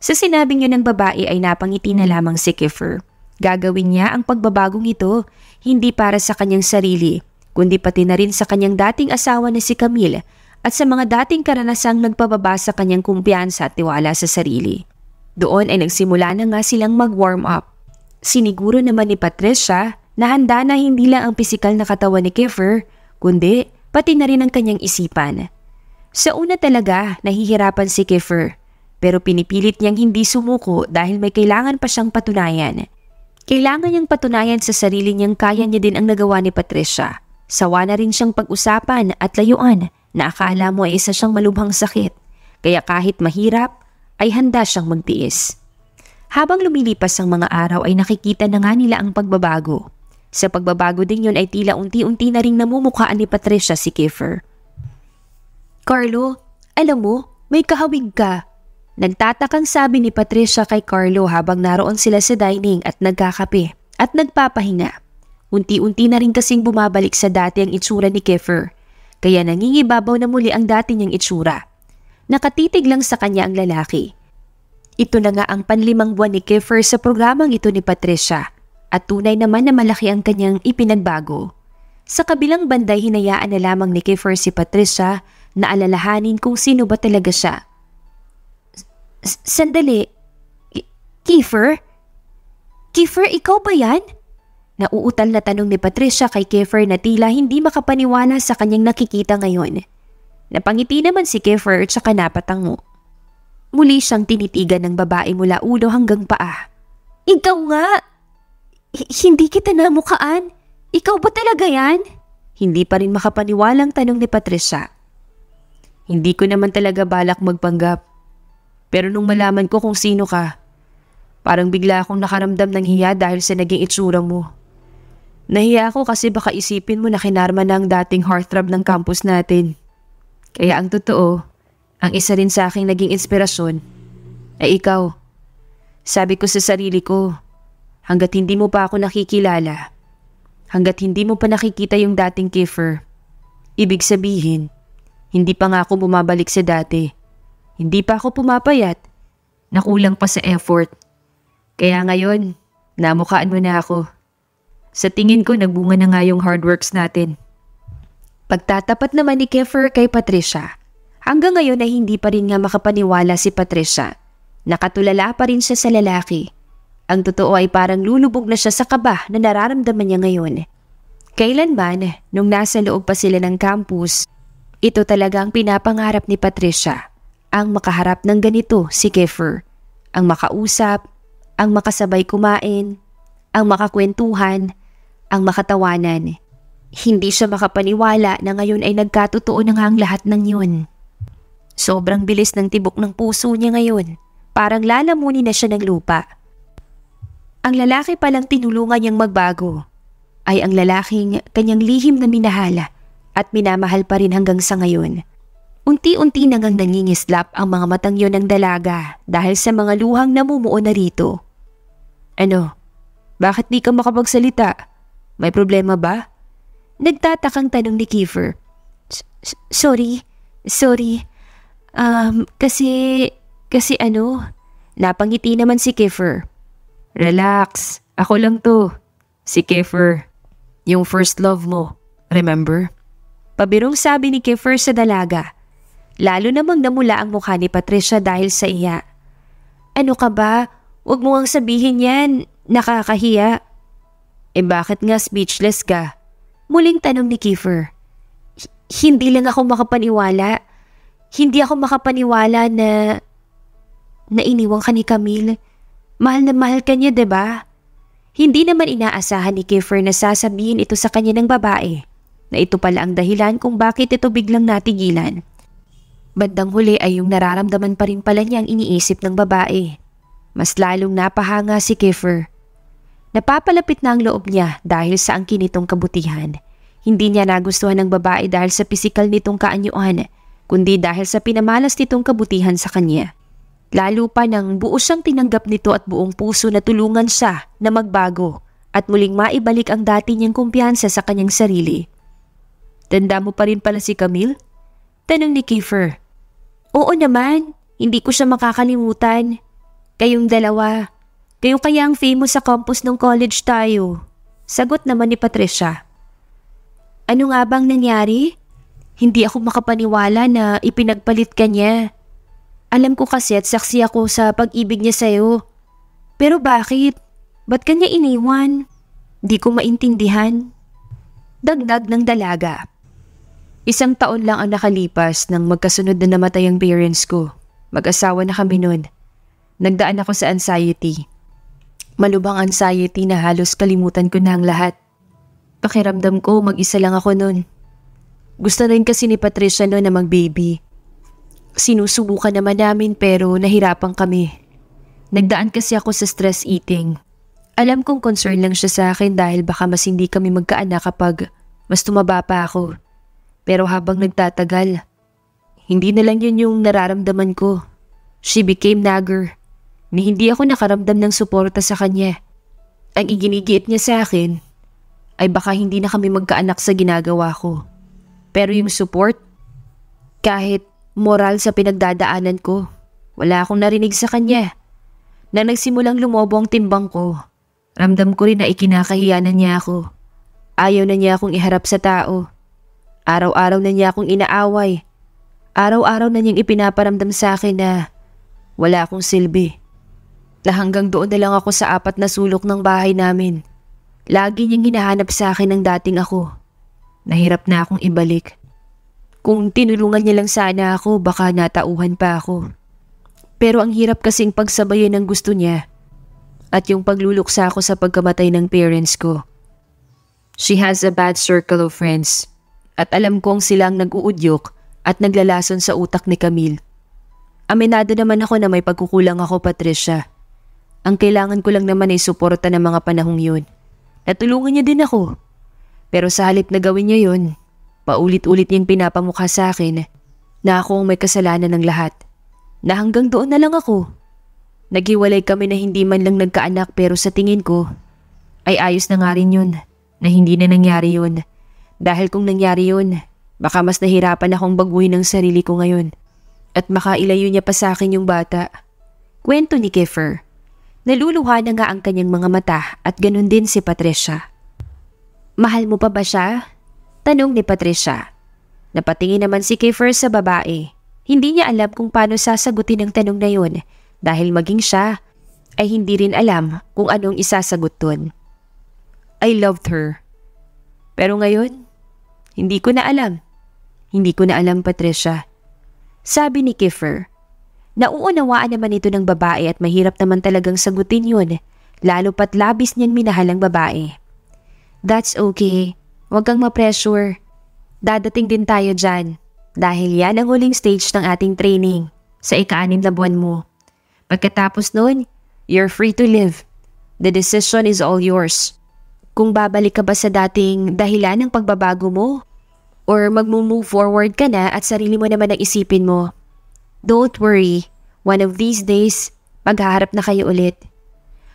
Sa sinabing yun ng babae ay napangiti na lamang si Kiefer. Gagawin niya ang pagbabagong ito, hindi para sa kanyang sarili, kundi pati na rin sa kanyang dating asawa na si Camille at sa mga dating karanasang nagpababa sa kanyang kumpiyansa at tiwala sa sarili. Doon ay nagsimula na nga silang mag-warm up. Siniguro naman ni Patricia na handa na hindi lang ang pisikal na katawan ni Kiefer, kundi pati na rin ang kanyang isipan. Sa una talaga, nahihirapan si Kiefer pero pinipilit niyang hindi sumuko dahil may kailangan pa siyang patunayan. Kailangan niyang patunayan sa sarili niyang kaya niya din ang nagawa ni Patricia. Sawa na rin siyang pag-usapan at layuan na akala mo ay isa siyang malubhang sakit. Kaya kahit mahirap, ay handa siyang magtiis. Habang lumilipas ang mga araw ay nakikita na nga nila ang pagbabago. Sa pagbabago din yun ay tila unti-unti na ring namumukaan ni Patricia si Kiefer. Carlo, alam mo, may kahawig ka. Nagtatakang sabi ni Patricia kay Carlo habang naroon sila sa dining at nagkakape at nagpapahinga. Unti-unti na rin kasing bumabalik sa dati ang itsura ni Kiefer. Kaya nangingibabaw na muli ang dati niyang itsura. Nakatitig lang sa kanya ang lalaki. Ito na nga ang panlimang buwan ni Kiefer sa programang ito ni Patricia at tunay naman na malaki ang kanyang ipinagbago. Sa kabilang banday hinayaan na lamang ni Kiefer si Patricia na alalahanin kung sino ba talaga siya. S Sandali, Kiefer? Kiefer, ikaw ba yan? Nauutal na tanong ni Patricia kay Kiefer na tila hindi makapaniwala sa kanyang nakikita ngayon. Napangiti naman si Kiefer at saka napatango. Muli siyang tinitigan ng babae mula ulo hanggang paa. Ikaw nga! Hindi kita namukaan. Ikaw ba talaga yan? Hindi pa rin makapaniwalang tanong ni Patricia. Hindi ko naman talaga balak magpanggap. Pero nung malaman ko kung sino ka, parang bigla akong nakaramdam ng hiya dahil sa naging itsura mo. Nahiya ako kasi baka isipin mo na kinarma na ang dating heartthrob ng campus natin. Kaya ang totoo, ang isa rin sa aking naging inspirasyon ay ikaw. Sabi ko sa sarili ko, hanggat hindi mo pa ako nakikilala, hanggat hindi mo pa nakikita yung dating Kiefer, ibig sabihin, hindi pa nga ako bumabalik sa dati. Hindi pa ako pumapayat. Nakulang pa sa effort. Kaya ngayon, namukaan mo na ako. Sa tingin ko, nagbunga na nga yung hard works natin. Pagtatapat naman ni Kiefer kay Patricia, hanggang ngayon ay hindi pa rin nga makapaniwala si Patricia. Nakatulala pa rin siya sa lalaki ang totoo ay parang lulubog na siya sa kaba na nararamdaman niya ngayon. Kailanman, nung nasa loob pa sila ng campus, ito talaga ang pinapangarap ni Patricia. Ang makaharap ng ganito si Kefir. Ang makausap, ang makasabay kumain, ang makakwentuhan, ang makatawanan. Hindi siya makapaniwala na ngayon ay nagkatotoo na nga ang lahat ng yun. Sobrang bilis ng tibok ng puso niya ngayon. Parang lalamunin na siya ng lupa. Ang lalaki palang tinulungan niyang magbago ay ang lalaking kanyang lihim na minahala at minamahal pa rin hanggang sa ngayon. Unti-unti nangang nangingislap ang mga matang yon ng dalaga dahil sa mga luhang namumuo na rito. Ano? Bakit di ka makapagsalita? May problema ba? Nagtatakang tanong ni Kiefer. sorry, sorry. Um, kasi, kasi ano? Napangiti naman si Kiefer. Relax, ako lang to. Si Kefir. Yung first love mo, remember? Pabirong sabi ni Kefir sa dalaga. Lalo namang namula ang mukha ni Patricia dahil sa iya. Ano ka ba? Huwag mo ang sabihin yan. Nakakahiya. Eh bakit nga speechless ka? Muling tanong ni Kiefer. hindi lang ako makapaniwala. Hindi ako makapaniwala na... na ka ni Camille. Mahal na mahal ka niya, ba? Diba? Hindi naman inaasahan ni Kiefer na sasabihin ito sa kanya ng babae na ito pala ang dahilan kung bakit ito biglang natigilan. Bandang huli ay yung nararamdaman pa rin pala niya ang iniisip ng babae. Mas lalong napahanga si Kiefer. Napapalapit na ang loob niya dahil sa ang kinitong kabutihan. Hindi niya nagustuhan ng babae dahil sa pisikal nitong kaanyuan, kundi dahil sa pinamalas nitong kabutihan sa kanya. Lalo pa nang buo siyang tinanggap nito at buong puso na tulungan siya na magbago at muling maibalik ang dati niyang kumpiyansa sa kanyang sarili. Tanda mo pa rin pala si Camille? Tanong ni Kiefer. Oo naman, hindi ko siya makakalimutan. Kayong dalawa, kayo kaya ang famous sa campus ng college tayo. Sagot naman ni Patricia. Ano nga bang nangyari? Hindi ako makapaniwala na ipinagpalit ka niya. Alam ko kasi at saksi ako sa pag-ibig niya sa'yo. Pero bakit? Ba't kanya iniwan? Di ko maintindihan. Dagdag ng dalaga. Isang taon lang ang nakalipas nang magkasunod na namatay ang parents ko. Mag-asawa na kami noon. Nagdaan ako sa anxiety. Malubang anxiety na halos kalimutan ko na ang lahat. Pakiramdam ko mag-isa lang ako noon. Gusto rin kasi ni Patricia noon na mag-baby. Sinusubukan naman namin pero nahirapan kami. Nagdaan kasi ako sa stress eating. Alam kong concern lang siya sa akin dahil baka mas hindi kami magkaanak kapag mas tumaba pa ako. Pero habang nagtatagal, hindi na lang yun yung nararamdaman ko. She became nagger. Ni hindi ako nakaramdam ng suporta sa kanya. Ang iginigiit niya sa akin ay baka hindi na kami magkaanak sa ginagawa ko. Pero yung support, kahit moral sa pinagdadaanan ko. Wala akong narinig sa kanya. Na nagsimulang lumobo ang timbang ko, ramdam ko rin na ikinakahiyanan niya ako. Ayaw na niya akong iharap sa tao. Araw-araw na niya akong inaaway. Araw-araw na niyang ipinaparamdam sa akin na wala akong silbi. Na hanggang doon na lang ako sa apat na sulok ng bahay namin. Lagi niyang hinahanap sa akin ang dating ako. Nahirap na akong ibalik. Kung tinulungan niya lang sana ako, baka natauhan pa ako. Pero ang hirap kasing pagsabayan ng gusto niya at yung pagluluksa ko sa pagkamatay ng parents ko. She has a bad circle of friends at alam kong silang nag-uudyok at naglalason sa utak ni Camille. Aminado naman ako na may pagkukulang ako Patricia. Ang kailangan ko lang naman ay suporta ng mga panahong yun. Natulungan niya din ako. Pero sa halip na gawin niya yun, Paulit-ulit niyang pinapamukha sa akin na ako ang may kasalanan ng lahat. Na hanggang doon na lang ako. Naghiwalay kami na hindi man lang nagkaanak pero sa tingin ko ay ayos na nga rin yun na hindi na nangyari yun. Dahil kung nangyari yun, baka mas nahirapan akong baguhin ang sarili ko ngayon. At makailayo niya pa sa akin yung bata. Kwento ni Kiefer. Naluluha na nga ang kanyang mga mata at ganun din si Patricia. Mahal mo pa ba siya? Tanong ni Patricia. Napatingin naman si Kiefer sa babae. Hindi niya alam kung paano sasagutin ang tanong na yun dahil maging siya ay hindi rin alam kung anong isasagot dun. I loved her. Pero ngayon, hindi ko na alam. Hindi ko na alam, Patricia. Sabi ni Kiefer. Nauunawaan naman ito ng babae at mahirap naman talagang sagutin yun, lalo pat labis niyan minahal ang babae. That's okay. Huwag kang ma-pressure. Dadating din tayo dyan dahil yan ang huling stage ng ating training sa ikaanin na buwan mo. Pagkatapos nun, you're free to live. The decision is all yours. Kung babalik ka ba sa dating dahilan ng pagbabago mo or magmo-move forward ka na at sarili mo naman ang isipin mo. Don't worry, one of these days, maghaharap na kayo ulit.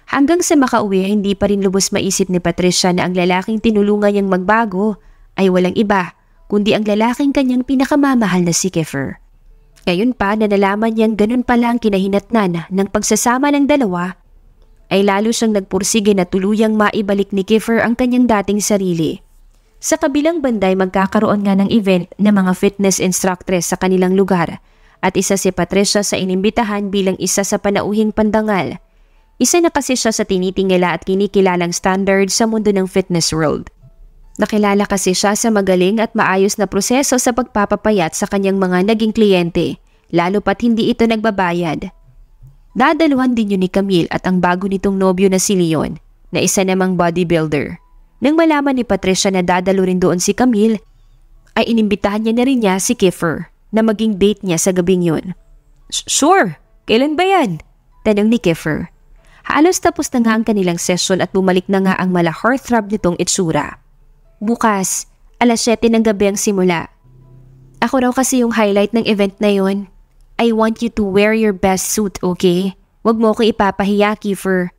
Hanggang sa makauwi hindi pa rin lubos maisip ni Patricia na ang lalaking tinulungan niyang magbago ay walang iba kundi ang lalaking kanyang pinakamamahal na si Kiefer. Ngayon pa na nalaman niyang ganun pala ang kinahinatnan ng pagsasama ng dalawa ay lalo siyang nagpursige na tuluyang maibalik ni Kiefer ang kanyang dating sarili. Sa kabilang banda magkakaroon nga ng event ng mga fitness instructress sa kanilang lugar at isa si Patricia sa inimbitahan bilang isa sa panauhing pandangal isa na kasi siya sa tinitingala at kinikilalang standard sa mundo ng fitness world. Nakilala kasi siya sa magaling at maayos na proseso sa pagpapapayat sa kanyang mga naging kliyente, lalo pat hindi ito nagbabayad. Dadaluhan din yun ni Camille at ang bago nitong nobyo na si Leon, na isa namang bodybuilder. Nang malaman ni Patricia na dadalo rin doon si Camille, ay inimbitahan niya na rin niya si Kiefer na maging date niya sa gabing yun. Sure, kailan ba yan? Tanong ni Kiefer. Halos tapos na nga ang kanilang session at bumalik na nga ang mala heartthrob nitong itsura. Bukas, alas 7 ng gabi ang simula. Ako raw kasi yung highlight ng event na yon. I want you to wear your best suit, okay? Wag mo ako ipapahiya, Kiefer.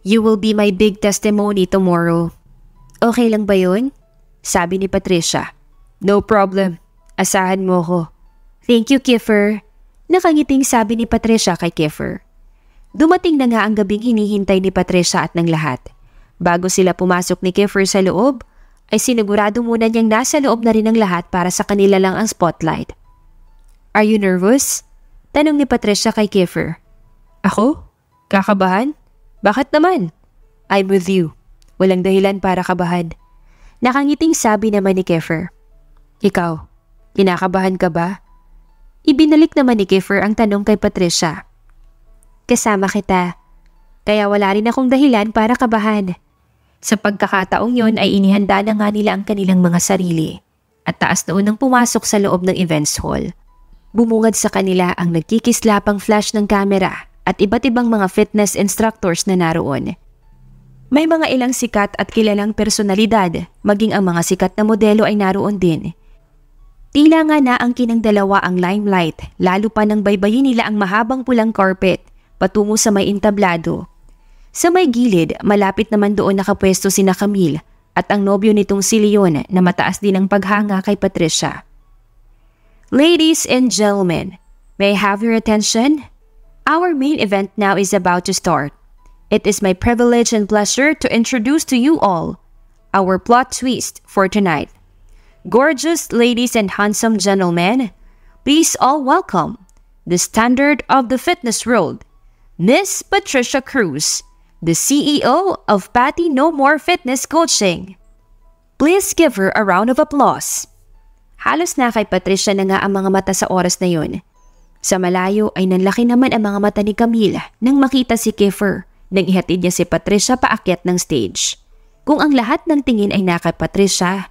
You will be my big testimony tomorrow. Okay lang ba yon? Sabi ni Patricia. No problem. Asahan mo ko. Thank you, Kiefer. Nakangiting sabi ni Patricia kay Kiefer. Dumating na nga ang gabing hinihintay ni Patricia at ng lahat. Bago sila pumasok ni Kiefer sa loob, ay sinigurado muna niyang nasa loob na rin ang lahat para sa kanila lang ang spotlight. Are you nervous? Tanong ni Patricia kay Kiefer. Ako? Kakabahan? Bakit naman? I'm with you. Walang dahilan para kabahan. Nakangiting sabi naman ni Kiefer. Ikaw, kinakabahan ka ba? Ibinalik naman ni Kiefer ang tanong kay Patricia kasama kita. Kaya wala rin akong dahilan para kabahan. Sa pagkakataong yon ay inihanda na nga nila ang kanilang mga sarili at taas noon nang pumasok sa loob ng events hall. Bumungad sa kanila ang nagkikislapang flash ng kamera at iba't ibang mga fitness instructors na naroon. May mga ilang sikat at kilalang personalidad, maging ang mga sikat na modelo ay naroon din. Tila nga na ang kinang dalawa ang limelight, lalo pa nang baybayin nila ang mahabang pulang carpet patungo sa may intablado. Sa may gilid, malapit naman doon nakapwesto si na Camille at ang nobyo nitong si Leon na mataas din ang paghanga kay Patricia. Ladies and gentlemen, may I have your attention? Our main event now is about to start. It is my privilege and pleasure to introduce to you all our plot twist for tonight. Gorgeous ladies and handsome gentlemen, please all welcome the standard of the fitness road, Miss Patricia Cruz, the CEO of Patty No More Fitness Coaching. Please give her a round of applause. Halos na kay Patricia na nga ang mga mata sa oras na yun. Sa malayo ay nanlaki naman ang mga mata ni Camille nang makita si Kiefer nang ihatid niya si Patricia paakyat ng stage. Kung ang lahat ng tingin ay naka Patricia,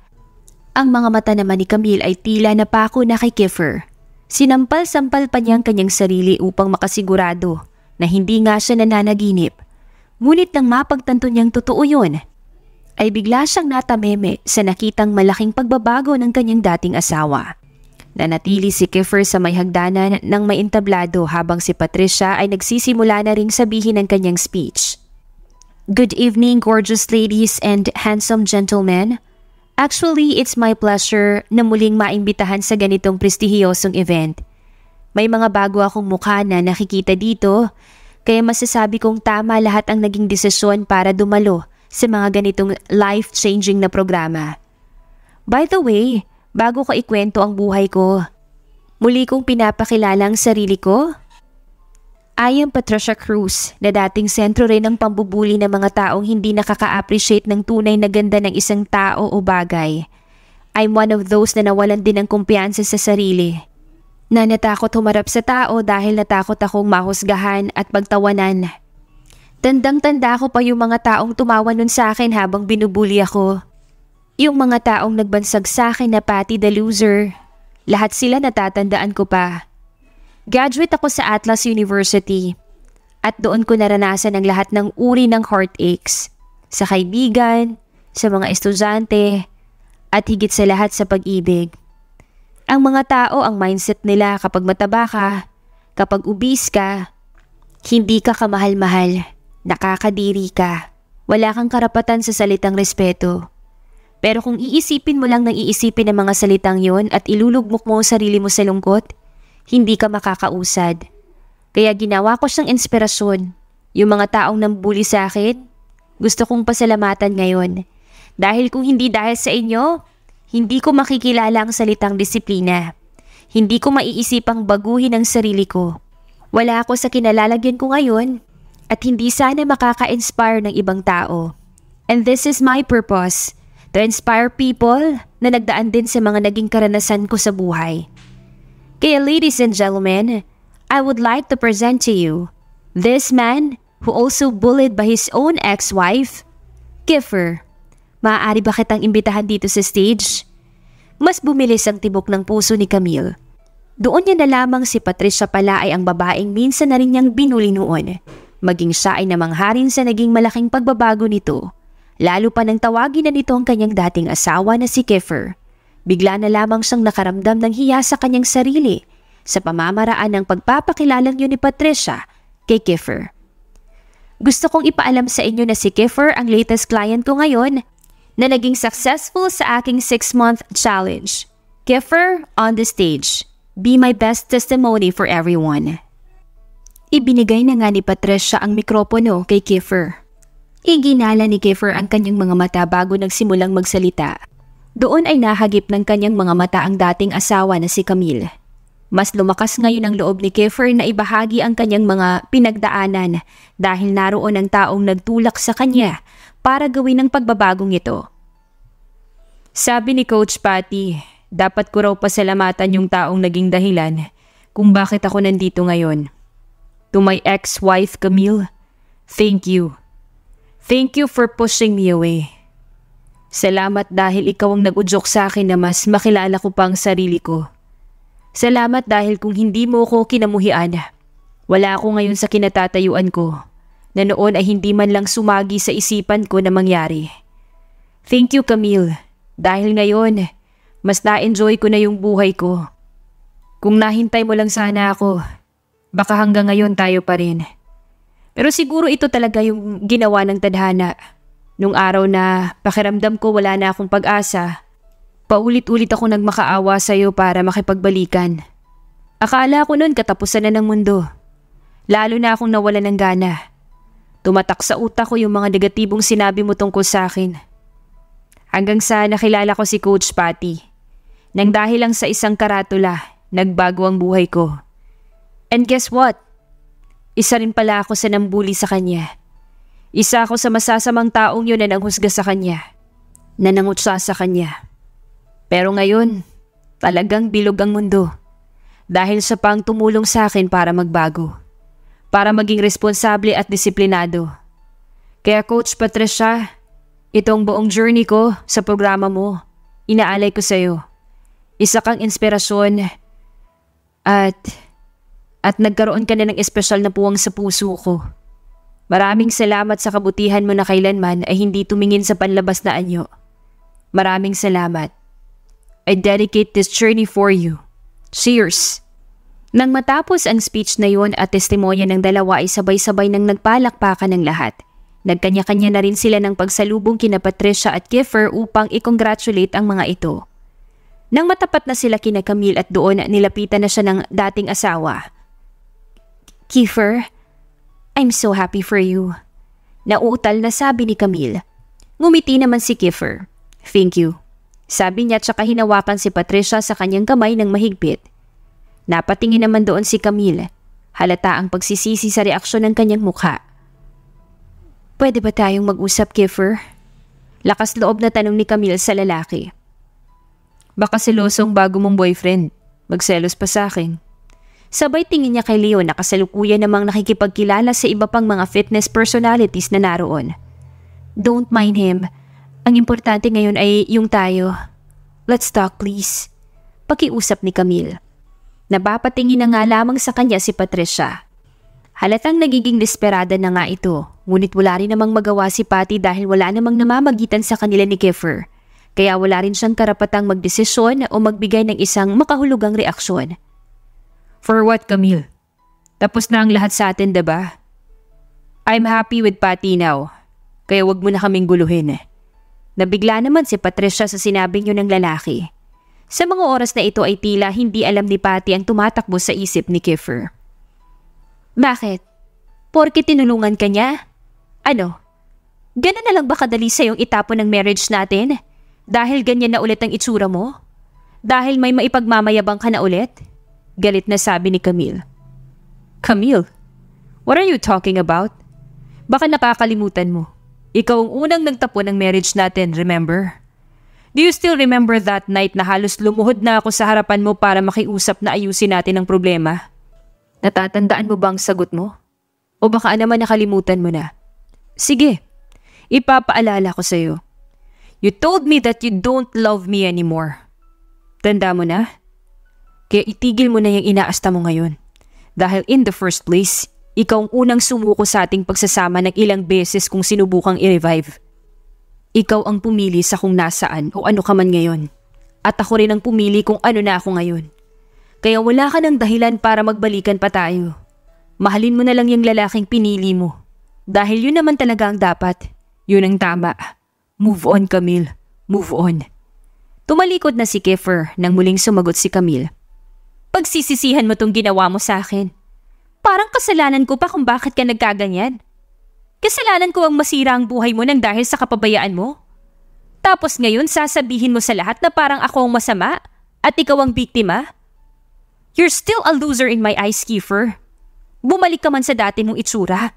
ang mga mata naman ni Camille ay tila napako na kay Kiefer. Sinampal-sampal pa niya ang kanyang sarili upang makasigurado na hindi nga siya nananaginip. Ngunit nang mapagtanto niyang totoo yun, ay bigla siyang natameme sa nakitang malaking pagbabago ng kanyang dating asawa. Nanatili si Kiefer sa may hagdanan ng maintablado habang si Patricia ay nagsisimula na ring sabihin ang kanyang speech. Good evening gorgeous ladies and handsome gentlemen. Actually, it's my pleasure na muling maimbitahan sa ganitong prestihiyosong event. May mga bago akong mukha na nakikita dito, kaya masasabi kong tama lahat ang naging desisyon para dumalo sa mga ganitong life-changing na programa. By the way, bago ko ikwento ang buhay ko, muli kong pinapakilala ang sarili ko? I am Patricia Cruz na dating sentro rin ng pambubuli ng mga taong hindi nakaka-appreciate ng tunay na ganda ng isang tao o bagay. I'm one of those na nawalan din ng kumpiyansa sa sarili na natakot humarap sa tao dahil natakot akong mahusgahan at pagtawanan. Tandang-tanda ko pa yung mga taong tumawa nun sa akin habang binubuli ako. Yung mga taong nagbansag sa akin na pati the loser. Lahat sila natatandaan ko pa. Graduate ako sa Atlas University at doon ko naranasan ang lahat ng uri ng heartaches. Sa kaibigan, sa mga estudyante, at higit sa lahat sa pag-ibig. Ang mga tao, ang mindset nila kapag mataba ka, kapag ubis ka, hindi ka kamahal-mahal, nakakadiri ka, wala kang karapatan sa salitang respeto. Pero kung iisipin mo lang nang iisipin ng mga salitang yon at ilulugmok mo sarili mo sa lungkot, hindi ka makakausad. Kaya ginawa ko siyang inspirasyon. Yung mga taong nambuli sa akin, gusto kong pasalamatan ngayon. Dahil kung hindi dahil sa inyo, hindi ko makikilala ang salitang disiplina. Hindi ko maiisipang baguhin ang sarili ko. Wala ako sa kinalalagyan ko ngayon at hindi sana makaka-inspire ng ibang tao. And this is my purpose, to inspire people na nagdaan din sa mga naging karanasan ko sa buhay. Kaya ladies and gentlemen, I would like to present to you this man who also bullied by his own ex-wife, Kiffer. Maaari ba kitang imbitahan dito sa stage? Mas bumilis ang tibok ng puso ni Camille. Doon niya na lamang si Patricia pala ay ang babaeng minsan na rin niyang binuli noon. Maging siya ay namangharin sa naging malaking pagbabago nito. Lalo pa nang tawagin na nito ang kanyang dating asawa na si Kiefer. Bigla na lamang siyang nakaramdam ng hiya sa kanyang sarili sa pamamaraan ng pagpapakilalang yun ni Patricia kay Kiefer. Gusto kong ipaalam sa inyo na si Kiefer ang latest client ko ngayon na naging successful sa aking 6-month challenge. Kiffer on the stage. Be my best testimony for everyone. Ibinigay na nga ni Patricia ang mikropono kay Kiffer. Iginala ni Kiffer ang kanyang mga mata bago nagsimulang magsalita. Doon ay nahagip ng kanyang mga mata ang dating asawa na si Camille. Mas lumakas ngayon ang loob ni Kiefer na ibahagi ang kanyang mga pinagdaanan dahil naroon ang taong nagtulak sa kanya para gawin ang pagbabagong ito. Sabi ni Coach Patty, dapat ko raw pasalamatan yung taong naging dahilan kung bakit ako nandito ngayon. To my ex-wife Camille, thank you. Thank you for pushing me away. Salamat dahil ikaw ang nag-udyok sa akin na mas makilala ko pa ang sarili ko. Salamat dahil kung hindi mo ko kinamuhian, wala ako ngayon sa kinatatayuan ko na noon ay hindi man lang sumagi sa isipan ko na mangyari. Thank you Camille dahil ngayon mas na-enjoy ko na yung buhay ko. Kung nahintay mo lang sana ako, baka hanggang ngayon tayo pa rin. Pero siguro ito talaga yung ginawa ng tadhana. Nung araw na pakiramdam ko wala na akong pag-asa, paulit-ulit ako nagmakaawa sa'yo para makipagbalikan. Akala ko noon katapusan na ng mundo. Lalo na akong nawala ng gana. Tumatak sa utak ko yung mga negatibong sinabi mo tungkol sa akin. Hanggang sa nakilala ko si Coach Patty. Nang dahil lang sa isang karatula, nagbago ang buhay ko. And guess what? Isa rin pala ako sa nambuli sa kanya. Isa ako sa masasamang taong yun na nanghusga sa kanya. Na nangutsa sa kanya. Pero ngayon, talagang bilog ang mundo. Dahil sa pang tumulong sa akin para magbago para maging responsable at disiplinado. Kaya Coach Patricia, itong buong journey ko sa programa mo, inaalay ko sa iyo. Isa kang inspirasyon at at nagkaroon ka na ng espesyal na puwang sa puso ko. Maraming salamat sa kabutihan mo na kailanman ay hindi tumingin sa panlabas na anyo. Maraming salamat. I dedicate this journey for you. Cheers! Nang matapos ang speech na yon at testimonya ng dalawa ay sabay-sabay nang nagpalakpakan ng lahat. Nagkanya-kanya na rin sila ng pagsalubong kina Patricia at Kiefer upang i-congratulate ang mga ito. Nang matapat na sila kina Camille at doon nilapitan na siya ng dating asawa. Kiefer, I'm so happy for you. Nauutal na sabi ni Camille. Ngumiti naman si Kiefer. Thank you. Sabi niya tsaka hinawakan si Patricia sa kanyang kamay ng mahigpit. Napatingin naman doon si Camille. Halata ang pagsisisi sa reaksyon ng kanyang mukha. Pwede ba tayong mag-usap, Kiffer? Lakas loob na tanong ni Camille sa lalaki. Baka silosong bago mong boyfriend. Magselos pa sa akin. Sabay tingin niya kay Leo na kasalukuyan namang nakikipagkilala sa iba pang mga fitness personalities na naroon. Don't mind him. Ang importante ngayon ay yung tayo. Let's talk please. Pakiusap ni Camille. Napapatingin na nga lamang sa kanya si Patricia. Halatang nagiging desperada na nga ito, ngunit wala rin namang magawa si Patty dahil wala namang namamagitan sa kanila ni Kiefer. Kaya wala rin siyang karapatang magdesisyon o magbigay ng isang makahulugang reaksyon. For what, Camille? Tapos na ang lahat sa atin, ba? Diba? I'm happy with Patty now, kaya wag mo na kaming guluhin. Nabigla naman si Patricia sa sinabing yun ng lalaki. Sa mga oras na ito ay tila hindi alam ni Patty ang tumatakbo sa isip ni Kiefer. Bakit? Porke tinulungan ka niya? Ano? Ganun na lang ba kadali yung itapon ng marriage natin? Dahil ganyan na ulit ang itsura mo? Dahil may maipagmamayabang ka na ulit? Galit na sabi ni Camille. Camille, what are you talking about? Baka nakakalimutan mo. Ikaw ang unang nagtapon ng marriage natin, remember? Do you still remember that night na halos lumuhod na ako sa harapan mo para makiusap na ayusin natin ang problema? Natatandaan mo ba ang sagot mo? O baka naman nakalimutan mo na? Sige, ipapaalala ko sa'yo. You told me that you don't love me anymore. Tanda mo na? Kaya itigil mo na yung inaasta mo ngayon. Dahil in the first place, ikaw ang unang sumuko sa ating pagsasama ng ilang beses kung sinubukang i-revive. Ikaw ang pumili sa kung nasaan o ano ka man ngayon. At ako rin ang pumili kung ano na ako ngayon. Kaya wala ka ng dahilan para magbalikan pa tayo. Mahalin mo na lang yung lalaking pinili mo. Dahil yun naman talaga ang dapat. Yun ang tama. Move on, Camille. Move on. Tumalikod na si Kiefer nang muling sumagot si Camille. Pagsisisihan mo tong ginawa mo sa akin. Parang kasalanan ko pa kung bakit ka nagkaganyan. Kasalanan ko ang masira ang buhay mo nang dahil sa kapabayaan mo. Tapos ngayon sasabihin mo sa lahat na parang ako ang masama at ikaw ang biktima? You're still a loser in my eyes, Kiefer. Bumalik ka man sa dati mong itsura.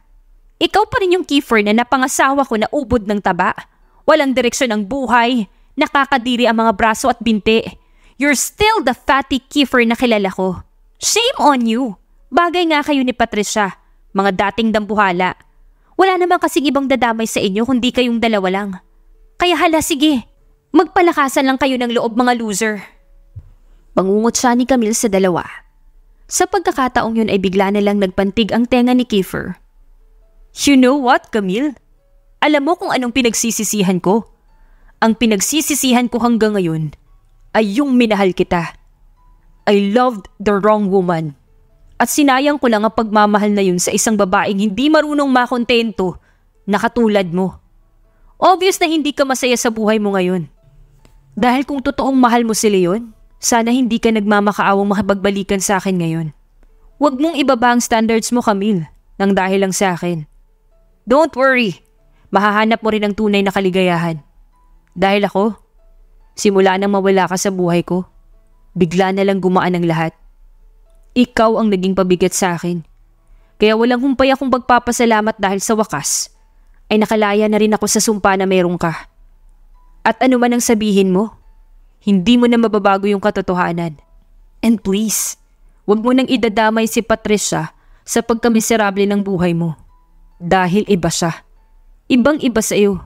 Ikaw pa rin yung Kiefer na napangasawa ko na ubod ng taba. Walang direksyon ang buhay. Nakakadiri ang mga braso at binti. You're still the fatty Kiefer na kilala ko. Shame on you! Bagay nga kayo ni Patricia, mga dating dambuhala. Wala naman kasing ibang dadamay sa inyo kundi kayong dalawa lang. Kaya hala sige, magpalakasan lang kayo ng loob mga loser. Pangungot siya ni Camille sa dalawa. Sa pagkakataong yun ay bigla na lang nagpantig ang tenga ni Kiefer. You know what, Camille? Alam mo kung anong pinagsisisihan ko? Ang pinagsisisihan ko hanggang ngayon ay yung minahal kita. I loved the wrong woman. At sinayang ko lang ang pagmamahal na yun sa isang babaeng hindi marunong makontento na katulad mo. Obvious na hindi ka masaya sa buhay mo ngayon. Dahil kung totoong mahal mo si Leon, sana hindi ka nagmamakaawang makapagbalikan sa akin ngayon. Huwag mong ibaba ang standards mo, Camille, nang dahil lang sa akin. Don't worry, mahahanap mo rin ang tunay na kaligayahan. Dahil ako, simula nang mawala ka sa buhay ko, bigla na lang gumaan ang lahat. Ikaw ang naging pabigat sa akin. Kaya walang humpay akong pagpapasalamat dahil sa wakas ay nakalaya na rin ako sa sumpa na meron ka. At ano man ang sabihin mo, hindi mo na mababago yung katotohanan. And please, huwag mo nang idadamay si Patricia sa pagkamiserable ng buhay mo. Dahil iba siya. Ibang iba sa iyo.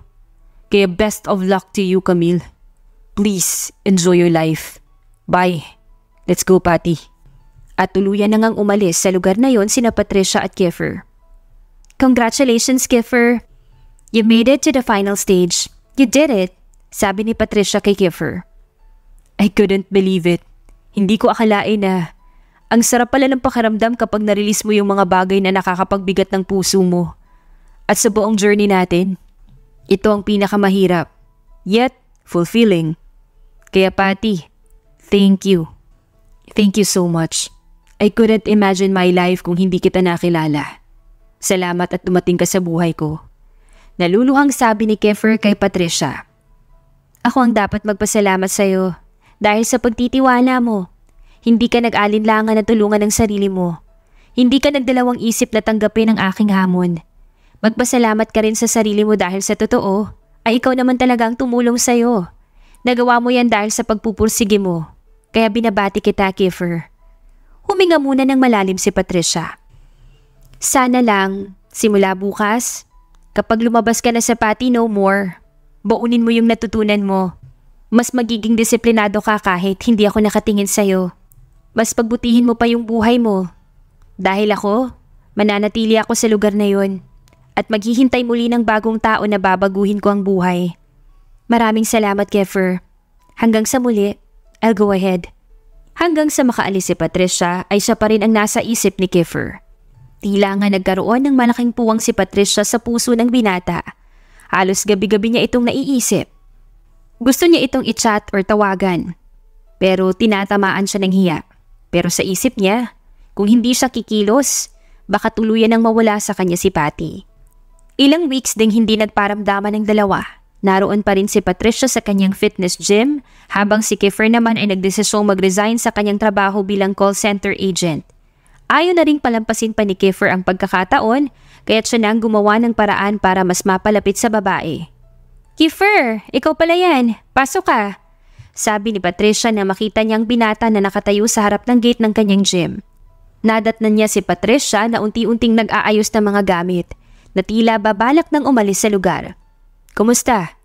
Kaya best of luck to you, Camille. Please, enjoy your life. Bye. Let's go, Patty. At tuluyan na ngang umalis sa lugar na yon sina Patricia at Kiefer. Congratulations, Kiefer! You made it to the final stage. You did it! Sabi ni Patricia kay Kiefer. I couldn't believe it. Hindi ko akalain na ang sarap pala ng pakiramdam kapag narilis mo yung mga bagay na nakakapagbigat ng puso mo. At sa buong journey natin, ito ang pinakamahirap, yet fulfilling. Kaya Pati, thank you. Thank you so much. I couldn't imagine my life kung hindi kita nakilala. Salamat at dumating ka sa buhay ko. Naluluhang sabi ni Keffer kay Patricia. Ako ang dapat magpasalamat sa'yo dahil sa pagtitiwala mo. Hindi ka nag-alinlangan na tulungan ng sarili mo. Hindi ka nagdalawang isip na tanggapin ang aking hamon. Magpasalamat ka rin sa sarili mo dahil sa totoo ay ikaw naman talaga ang tumulong sa'yo. Nagawa mo yan dahil sa pagpupursige mo. Kaya binabati kita, Kiffer. Huminga muna ng malalim si Patricia. Sana lang, simula bukas, kapag lumabas ka na sa pati no more, buunin mo yung natutunan mo. Mas magiging disiplinado ka kahit hindi ako nakatingin sa'yo. Mas pagbutihin mo pa yung buhay mo. Dahil ako, mananatili ako sa lugar na yon at maghihintay muli ng bagong tao na babaguhin ko ang buhay. Maraming salamat, Keffer. Hanggang sa muli, I'll go ahead. Hanggang sa makaalis si Patricia ay siya pa rin ang nasa isip ni Kiefer. Tila nga nagkaroon ng malaking puwang si Patricia sa puso ng binata. Halos gabi-gabi niya itong naiisip. Gusto niya itong i-chat or tawagan. Pero tinatamaan siya ng hiya. Pero sa isip niya, kung hindi siya kikilos, baka tuluyan ang mawala sa kanya si Patty. Ilang weeks ding hindi nagparamdaman ng dalawa Naroon pa rin si Patricia sa kanyang fitness gym, habang si Kiefer naman ay nagdesisyong mag-resign sa kanyang trabaho bilang call center agent. Ayaw na rin palampasin pa ni Kiefer ang pagkakataon, kaya siya na ang gumawa ng paraan para mas mapalapit sa babae. Kiefer, ikaw pala yan. Pasok ka. Sabi ni Patricia na makita niyang binata na nakatayo sa harap ng gate ng kanyang gym. Nadatnan niya si Patricia na unti-unting nag-aayos ng mga gamit na tila babalak ng umalis sa lugar. Kumusta?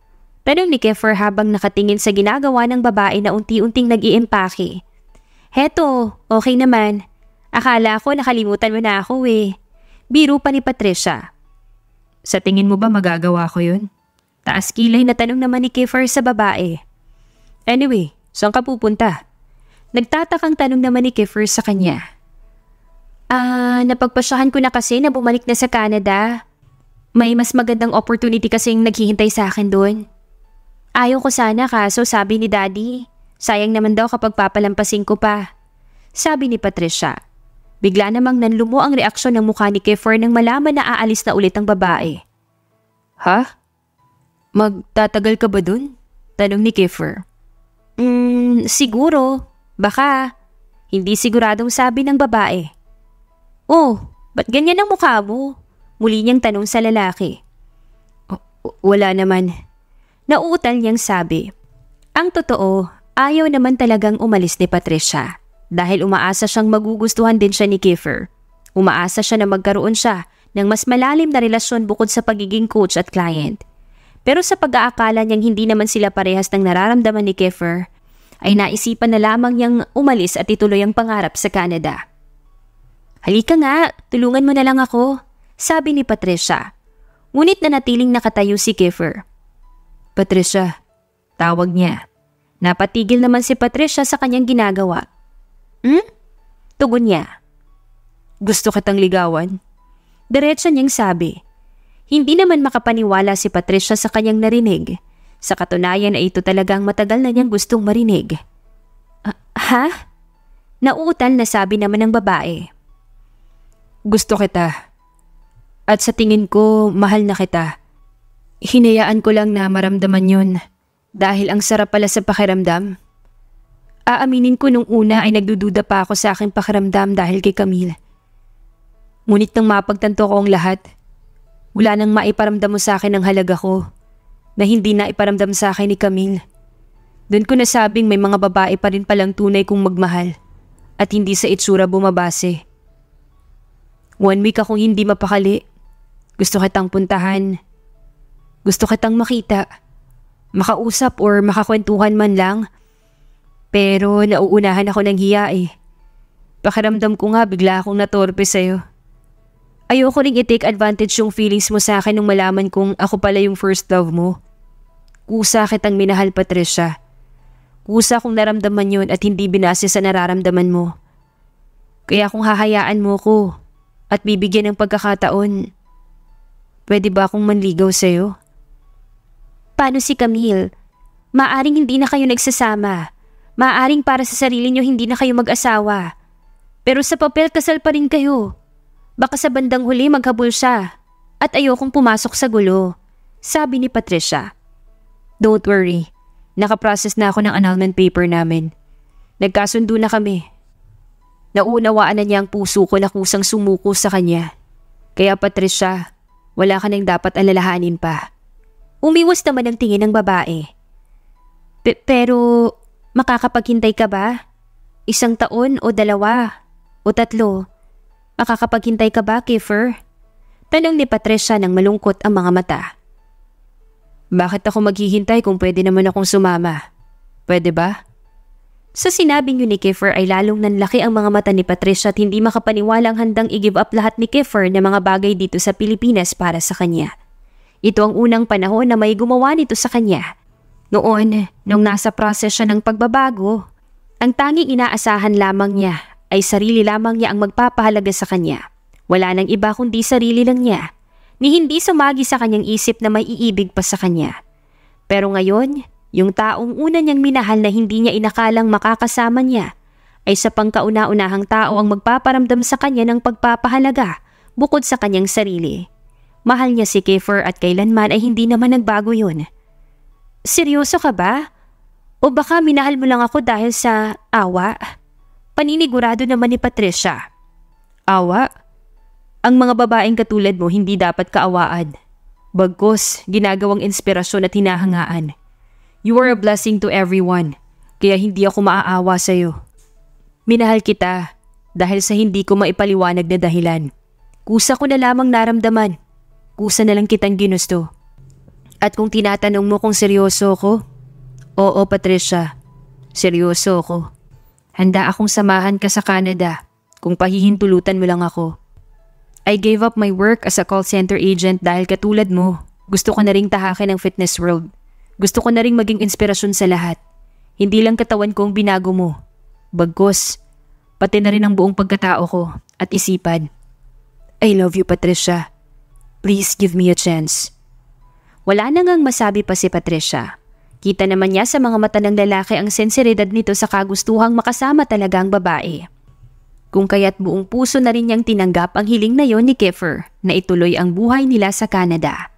Pero ni Keffer habang nakatingin sa ginagawa ng babae na unti-unting nag iimpake Heto, okay naman. Akala ko nakalimutan mo na ako eh. Biro pa ni Patricia. Sa tingin mo ba magagawa ko yun? Taas kilay na tanong naman ni Keffer sa babae. Anyway, saan ka pupunta? Nagtatakang tanong naman ni Keffer sa kanya. Ah, uh, napagpasyahan ko na kasi na bumalik na sa Canada. May mas magandang opportunity kasing naghihintay sa akin doon. Ayaw ko sana kaso sabi ni Daddy, sayang naman daw kapag papalampasin ko pa. Sabi ni Patricia. Bigla namang nanlumo ang reaksyon ng mukha ni Kiefer nang malaman na aalis na ulit ang babae. Ha? Magtatagal ka ba dun? Tanong ni Kiefer. Hmm, siguro. Baka. Hindi siguradong sabi ng babae. Oh, ba't ganyan ang mukha mo? Muli niyang tanong sa lalaki. O wala naman. Nauutal niyang sabi. Ang totoo, ayaw naman talagang umalis ni Patricia dahil umaasa siyang magugustuhan din siya ni Kiefer. Umaasa siya na magkaroon siya ng mas malalim na relasyon bukod sa pagiging coach at client. Pero sa pag-aakala niyang hindi naman sila parehas ng nararamdaman ni Kiefer, ay naisipan na lamang niyang umalis at ituloy ang pangarap sa Canada. Halika nga, tulungan mo na lang ako, sabi ni Patricia. Ngunit nanatiling nakatayo si Kiefer. Patricia, tawag niya. Napatigil naman si Patricia sa kanyang ginagawa. Hmm? Tugon niya. Gusto kitang ligawan? Diretsa niyang sabi. Hindi naman makapaniwala si Patricia sa kanyang narinig. Sa katunayan ay ito talagang matagal na niyang gustong marinig. Uh, ha? Nauutal na sabi naman ng babae. Gusto kita. At sa tingin ko, mahal na kita. Hinayaan ko lang na maramdaman yun dahil ang sarap pala sa pakiramdam. Aaminin ko nung una ay nagdududa pa ako sa aking pakiramdam dahil kay Camille. Ngunit nang mapagtanto ko ang lahat, wala nang maiparamdam mo sa akin ang halaga ko na hindi na iparamdam sa akin ni Camille. Doon ko nasabing may mga babae pa rin palang tunay kong magmahal at hindi sa itsura bumabase. One week akong hindi mapakali. Gusto kitang puntahan. Gusto kitang makita. Makausap or makakwentuhan man lang. Pero nauunahan ako ng hiya eh. Pakiramdam ko nga bigla akong natorpe sa'yo. Ayoko rin i-take advantage yung feelings mo sa akin nung malaman kong ako pala yung first love mo. Kusa kitang minahal Patricia. Kusa kong naramdaman yun at hindi binase sa nararamdaman mo. Kaya kung hahayaan mo ko at bibigyan ng pagkakataon, pwede ba akong manligaw sa'yo? paano si Camille? Maaring hindi na kayo nagsasama. Maaring para sa sarili nyo hindi na kayo mag-asawa. Pero sa papel kasal pa rin kayo. Baka sa bandang huli maghabol siya at ayokong pumasok sa gulo. Sabi ni Patricia. Don't worry. Nakaprocess na ako ng annulment paper namin. Nagkasundo na kami. Nauunawaan na niya ang puso ko na kusang sumuko sa kanya. Kaya Patricia, wala ka nang dapat alalahanin pa. Umiwas naman ang tingin ng babae. Pe pero makakapaghintay ka ba? Isang taon o dalawa o tatlo? Makakapaghintay ka ba, Kiefer? Tanong ni Patricia ng malungkot ang mga mata. Bakit ako maghihintay kung pwede naman akong sumama? Pwede ba? Sa sinabing yun ni Kiefer ay lalong nanlaki ang mga mata ni Patricia at hindi makapaniwalang handang i-give up lahat ni Kiefer na mga bagay dito sa Pilipinas para sa kanya. Ito ang unang panahon na may gumawa nito sa kanya. Noon, nung nasa proses siya ng pagbabago, ang tanging inaasahan lamang niya ay sarili lamang niya ang magpapahalaga sa kanya. Wala nang iba kundi sarili lang niya, ni hindi sumagi sa kanyang isip na may iibig pa sa kanya. Pero ngayon, yung taong una niyang minahal na hindi niya inakalang makakasama niya ay sa pangkauna-unahang tao ang magpaparamdam sa kanya ng pagpapahalaga bukod sa kanyang sarili. Mahal niya si Kiefer at kailanman ay hindi naman nagbago yun. Seryoso ka ba? O baka minahal mo lang ako dahil sa awa? Paninigurado naman ni Patricia. Awa? Ang mga babaeng katulad mo hindi dapat kaawaan. Bagkos, ginagawang inspirasyon at hinahangaan. You are a blessing to everyone, kaya hindi ako maaawa sa'yo. Minahal kita dahil sa hindi ko maipaliwanag na dahilan. Kusa ko na lamang naramdaman kusa na lang kitang ginusto. At kung tinatanong mo kung seryoso ko, oo Patricia, seryoso ko. Handa akong samahan ka sa Canada kung pahihintulutan mo lang ako. I gave up my work as a call center agent dahil katulad mo, gusto ko na ring tahakin ang fitness world. Gusto ko na ring maging inspirasyon sa lahat. Hindi lang katawan ko ang binago mo. Bagkos, pati na rin ang buong pagkatao ko at isipan. I love you Patricia. Please give me a chance. Wala nang ngang masabi pa si Patricia. Kita naman niya sa mga mata ng lalaki ang sensiridad nito sa kagustuhang makasama talaga ang babae. Kung kaya't buong puso na rin niyang tinanggap ang hiling na yon ni Keffer na ituloy ang buhay nila sa Canada.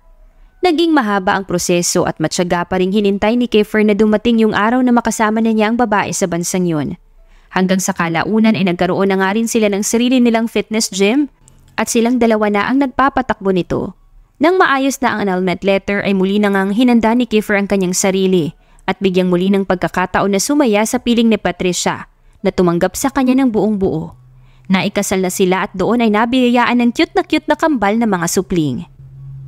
Naging mahaba ang proseso at matyaga pa rin hinintay ni Keffer na dumating yung araw na makasama na niya ang babae sa bansang yun. Hanggang sa kalaunan ay nagkaroon na nga rin sila ng sarili nilang fitness gym at silang dalawa na ang nagpapatakbo nito. Nang maayos na ang annulment letter ay muli na ngang hinanda ni Kiefer ang kanyang sarili at bigyang muli ng pagkakataon na sumaya sa piling ni Patricia na tumanggap sa kanya ng buong buo. Naikasal na sila at doon ay nabiyayaan ng cute na cute na kambal na mga supling.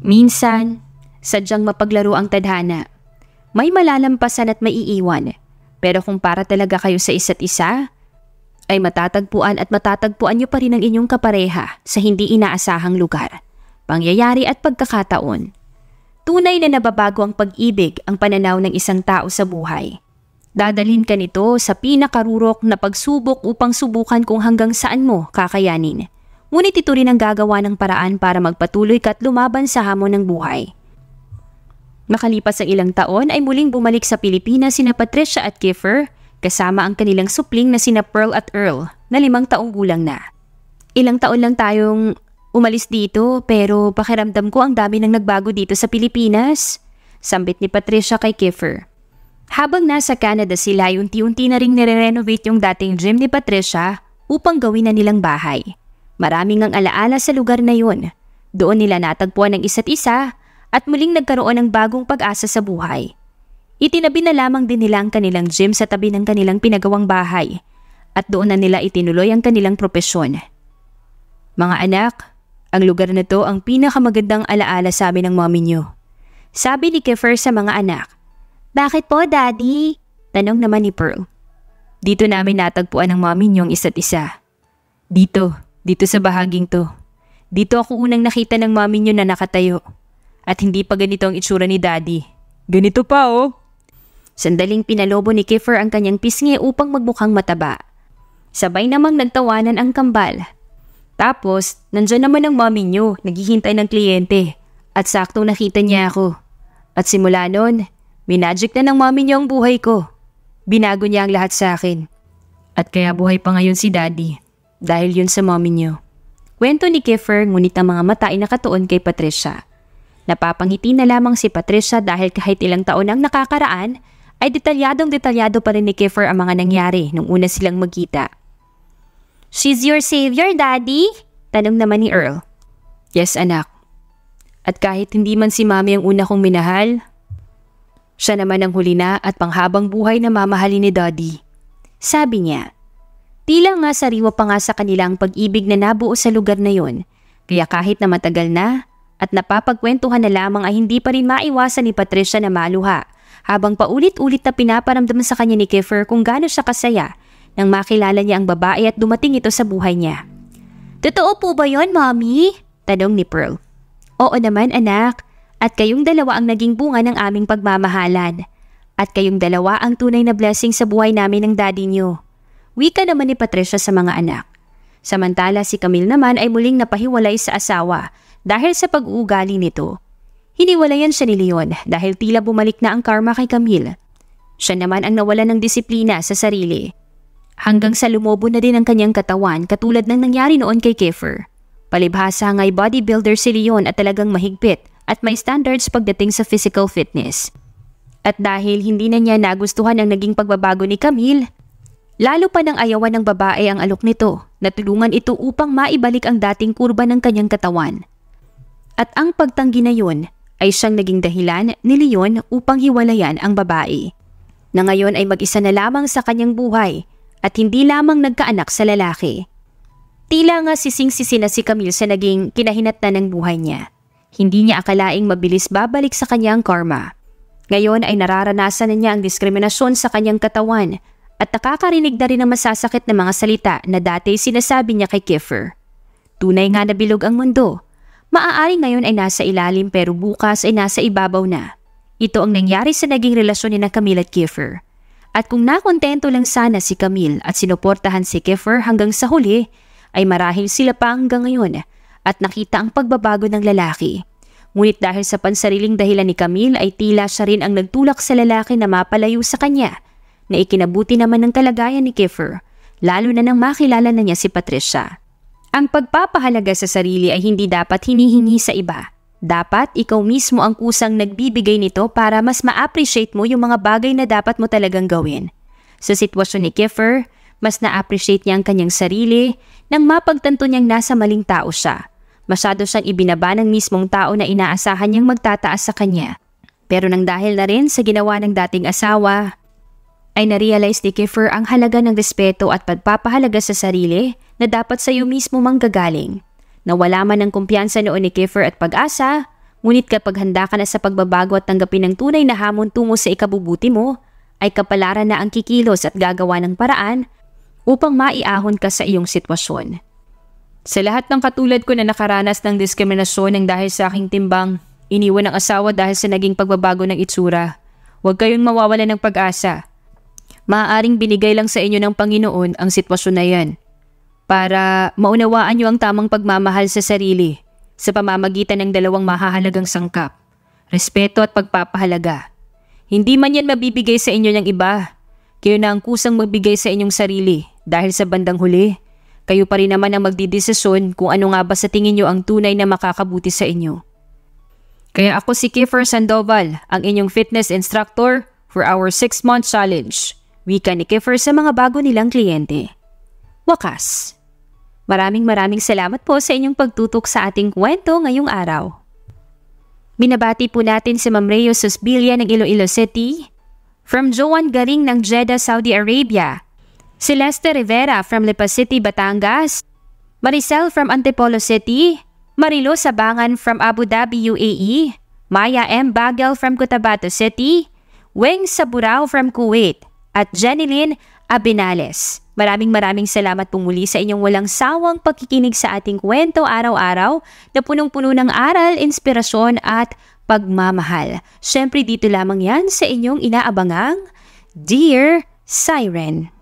Minsan, sadyang mapaglaro ang tadhana. May malalampasan at maiiwan. Pero kung para talaga kayo sa isa't isa, ay matatagpuan at matatagpuan niyo pa rin ang inyong kapareha sa hindi inaasahang lugar, pangyayari at pagkakataon. Tunay na nababago ang pag-ibig ang pananaw ng isang tao sa buhay. Dadalhin ka nito sa pinakarurok na pagsubok upang subukan kung hanggang saan mo kakayanin. Ngunit ito rin ang gagawa ng paraan para magpatuloy ka at lumaban sa hamon ng buhay. Makalipas ang ilang taon ay muling bumalik sa Pilipinas sina Patricia at Kiefer kasama ang kanilang supling na sina Pearl at Earl na limang taong gulang na. Ilang taon lang tayong umalis dito pero pakiramdam ko ang dami nang nagbago dito sa Pilipinas. Sambit ni Patricia kay Kiefer. Habang nasa Canada sila, unti-unti na ring nire-renovate yung dating gym ni Patricia upang gawin na nilang bahay. Maraming ang alaala sa lugar na yun. Doon nila natagpuan ang isa't isa at muling nagkaroon ng bagong pag-asa sa buhay. Itinabi na lamang din nila ang kanilang gym sa tabi ng kanilang pinagawang bahay at doon na nila itinuloy ang kanilang propesyon. Mga anak, ang lugar na to ang pinakamagandang alaala sa amin ng mommy niyo. Sabi ni Kiefer sa mga anak. Bakit po, Daddy? Tanong naman ni Pearl. Dito namin natagpuan ng mommy niyo ang isa't isa. Dito, dito sa bahaging to. Dito ako unang nakita ng mommy niyo na nakatayo. At hindi pa ganito ang itsura ni Daddy. Ganito pa oh! Sandaling pinalobo ni Kiefer ang kanyang pisngi upang magmukhang mataba. Sabay namang nagtawanan ang kambal. Tapos, nandiyan naman ang mami niyo, naghihintay ng kliyente. At saktong nakita niya ako. At simula noon, minagic na ng mami niyo ang buhay ko. Binago niya ang lahat sa akin. At kaya buhay pa ngayon si daddy. Dahil yun sa mami niyo. Kwento ni Kiefer ngunit ang mga mata ay nakatuon kay Patricia. Napapangiti na lamang si Patricia dahil kahit ilang taon ang nakakaraan, ay detalyadong detalyado pa rin ni Kiefer ang mga nangyari nung una silang magkita. She's your savior, Daddy? Tanong naman ni Earl. Yes, anak. At kahit hindi man si Mami ang una kong minahal, siya naman ang huli na at panghabang buhay na mamahalin ni Daddy. Sabi niya, tila nga sariwa pa nga sa kanila ang pag-ibig na nabuo sa lugar na yon. Kaya kahit na matagal na, at napapagkwentuhan na lamang ay hindi pa rin maiwasan ni Patricia na maluha habang paulit-ulit na pinaparamdam sa kanya ni Kiefer kung gaano siya kasaya nang makilala niya ang babae at dumating ito sa buhay niya. Totoo po ba yon, Mommy? Tanong ni Pearl. Oo naman, anak. At kayong dalawa ang naging bunga ng aming pagmamahalan. At kayong dalawa ang tunay na blessing sa buhay namin ng daddy niyo. Wika naman ni Patricia sa mga anak. Samantala si Camille naman ay muling napahiwalay sa asawa dahil sa pag-uugali nito. Hiniwalayan siya ni Leon dahil tila bumalik na ang karma kay Camille. Siya naman ang nawala ng disiplina sa sarili. Hanggang sa lumobo na din ang kanyang katawan katulad ng nangyari noon kay Kiefer. Palibhasa nga'y bodybuilder si Leon at talagang mahigpit at may standards pagdating sa physical fitness. At dahil hindi na niya nagustuhan ang naging pagbabago ni Camille, lalo pa nang ayawan ng babae ang alok nito na tulungan ito upang maibalik ang dating kurba ng kanyang katawan. At ang pagtanggi na yun ay siyang naging dahilan ni Leon upang hiwalayan ang babae na ngayon ay mag-isa na lamang sa kanyang buhay at hindi lamang nagkaanak sa lalaki. Tila nga sising-sisi na si Camille sa naging kinahinatnan ng buhay niya. Hindi niya akalaing mabilis babalik sa kanyang karma. Ngayon ay nararanasan na niya ang diskriminasyon sa kanyang katawan at nakakarinig na rin ng masasakit na mga salita na dati sinasabi niya kay Kiefer. Tunay nga nabilog ang mundo Maaari ngayon ay nasa ilalim pero bukas ay nasa ibabaw na. Ito ang nangyari sa naging relasyon ni na Camille at Kiefer. At kung nakontento lang sana si Camille at sinuportahan si Kiefer hanggang sa huli, ay marahil sila pa hanggang ngayon at nakita ang pagbabago ng lalaki. Ngunit dahil sa pansariling dahilan ni Camille ay tila siya rin ang nagtulak sa lalaki na mapalayo sa kanya na ikinabuti naman ng kalagayan ni Kiefer, lalo na nang makilala na niya si Patricia. Ang pagpapahalaga sa sarili ay hindi dapat hinihingi sa iba. Dapat ikaw mismo ang kusang nagbibigay nito para mas ma-appreciate mo yung mga bagay na dapat mo talagang gawin. Sa sitwasyon ni Kiefer, mas na-appreciate niya ang kanyang sarili nang mapagtanto niyang nasa maling tao siya. Masyado siyang ibinaba ng mismong tao na inaasahan niyang magtataas sa kanya. Pero nang dahil na rin sa ginawa ng dating asawa, ay narealize ni Kiefer ang halaga ng respeto at pagpapahalaga sa sarili na dapat sa iyo mismo manggagaling. Nawala man ang kumpiyansa noon ni Kiefer at pag-asa, ngunit kapag handa ka na sa pagbabago at tanggapin ang tunay na hamon tungo sa ikabubuti mo, ay kapalaran na ang kikilos at gagawa ng paraan upang maiahon ka sa iyong sitwasyon. Sa lahat ng katulad ko na nakaranas ng diskriminasyon ng dahil sa aking timbang, iniwan ang asawa dahil sa naging pagbabago ng itsura, huwag kayong mawawala ng pag-asa. Maaaring binigay lang sa inyo ng Panginoon ang sitwasyon na yan para maunawaan nyo ang tamang pagmamahal sa sarili sa pamamagitan ng dalawang mahahalagang sangkap, respeto at pagpapahalaga. Hindi man yan mabibigay sa inyo ng iba, kayo na ang kusang magbigay sa inyong sarili dahil sa bandang huli, kayo pa rin naman ang magdidesisyon kung ano nga ba sa tingin nyo ang tunay na makakabuti sa inyo. Kaya ako si Kiefer Sandoval, ang inyong fitness instructor for our 6-month challenge. Wika ni Kiefer sa mga bago nilang kliyente. Wakas! Maraming maraming salamat po sa inyong pagtutok sa ating kwento ngayong araw. Binabati po natin si Ma'am Reo Susbilia ng Iloilo City, from Joan Garing ng Jeddah, Saudi Arabia, si Lester Rivera from Lipa City, Batangas, Maricel from Antipolo City, Marilo Sabangan from Abu Dhabi, UAE, Maya M. Bagel from Cotabato City, Weng Saburao from Kuwait, at Jenilyn Abinales. Maraming maraming salamat po muli sa inyong walang sawang pagkikinig sa ating kwento araw-araw na punong-puno ng aral, inspirasyon at pagmamahal. Siyempre dito lamang yan sa inyong inaabangang Dear Siren.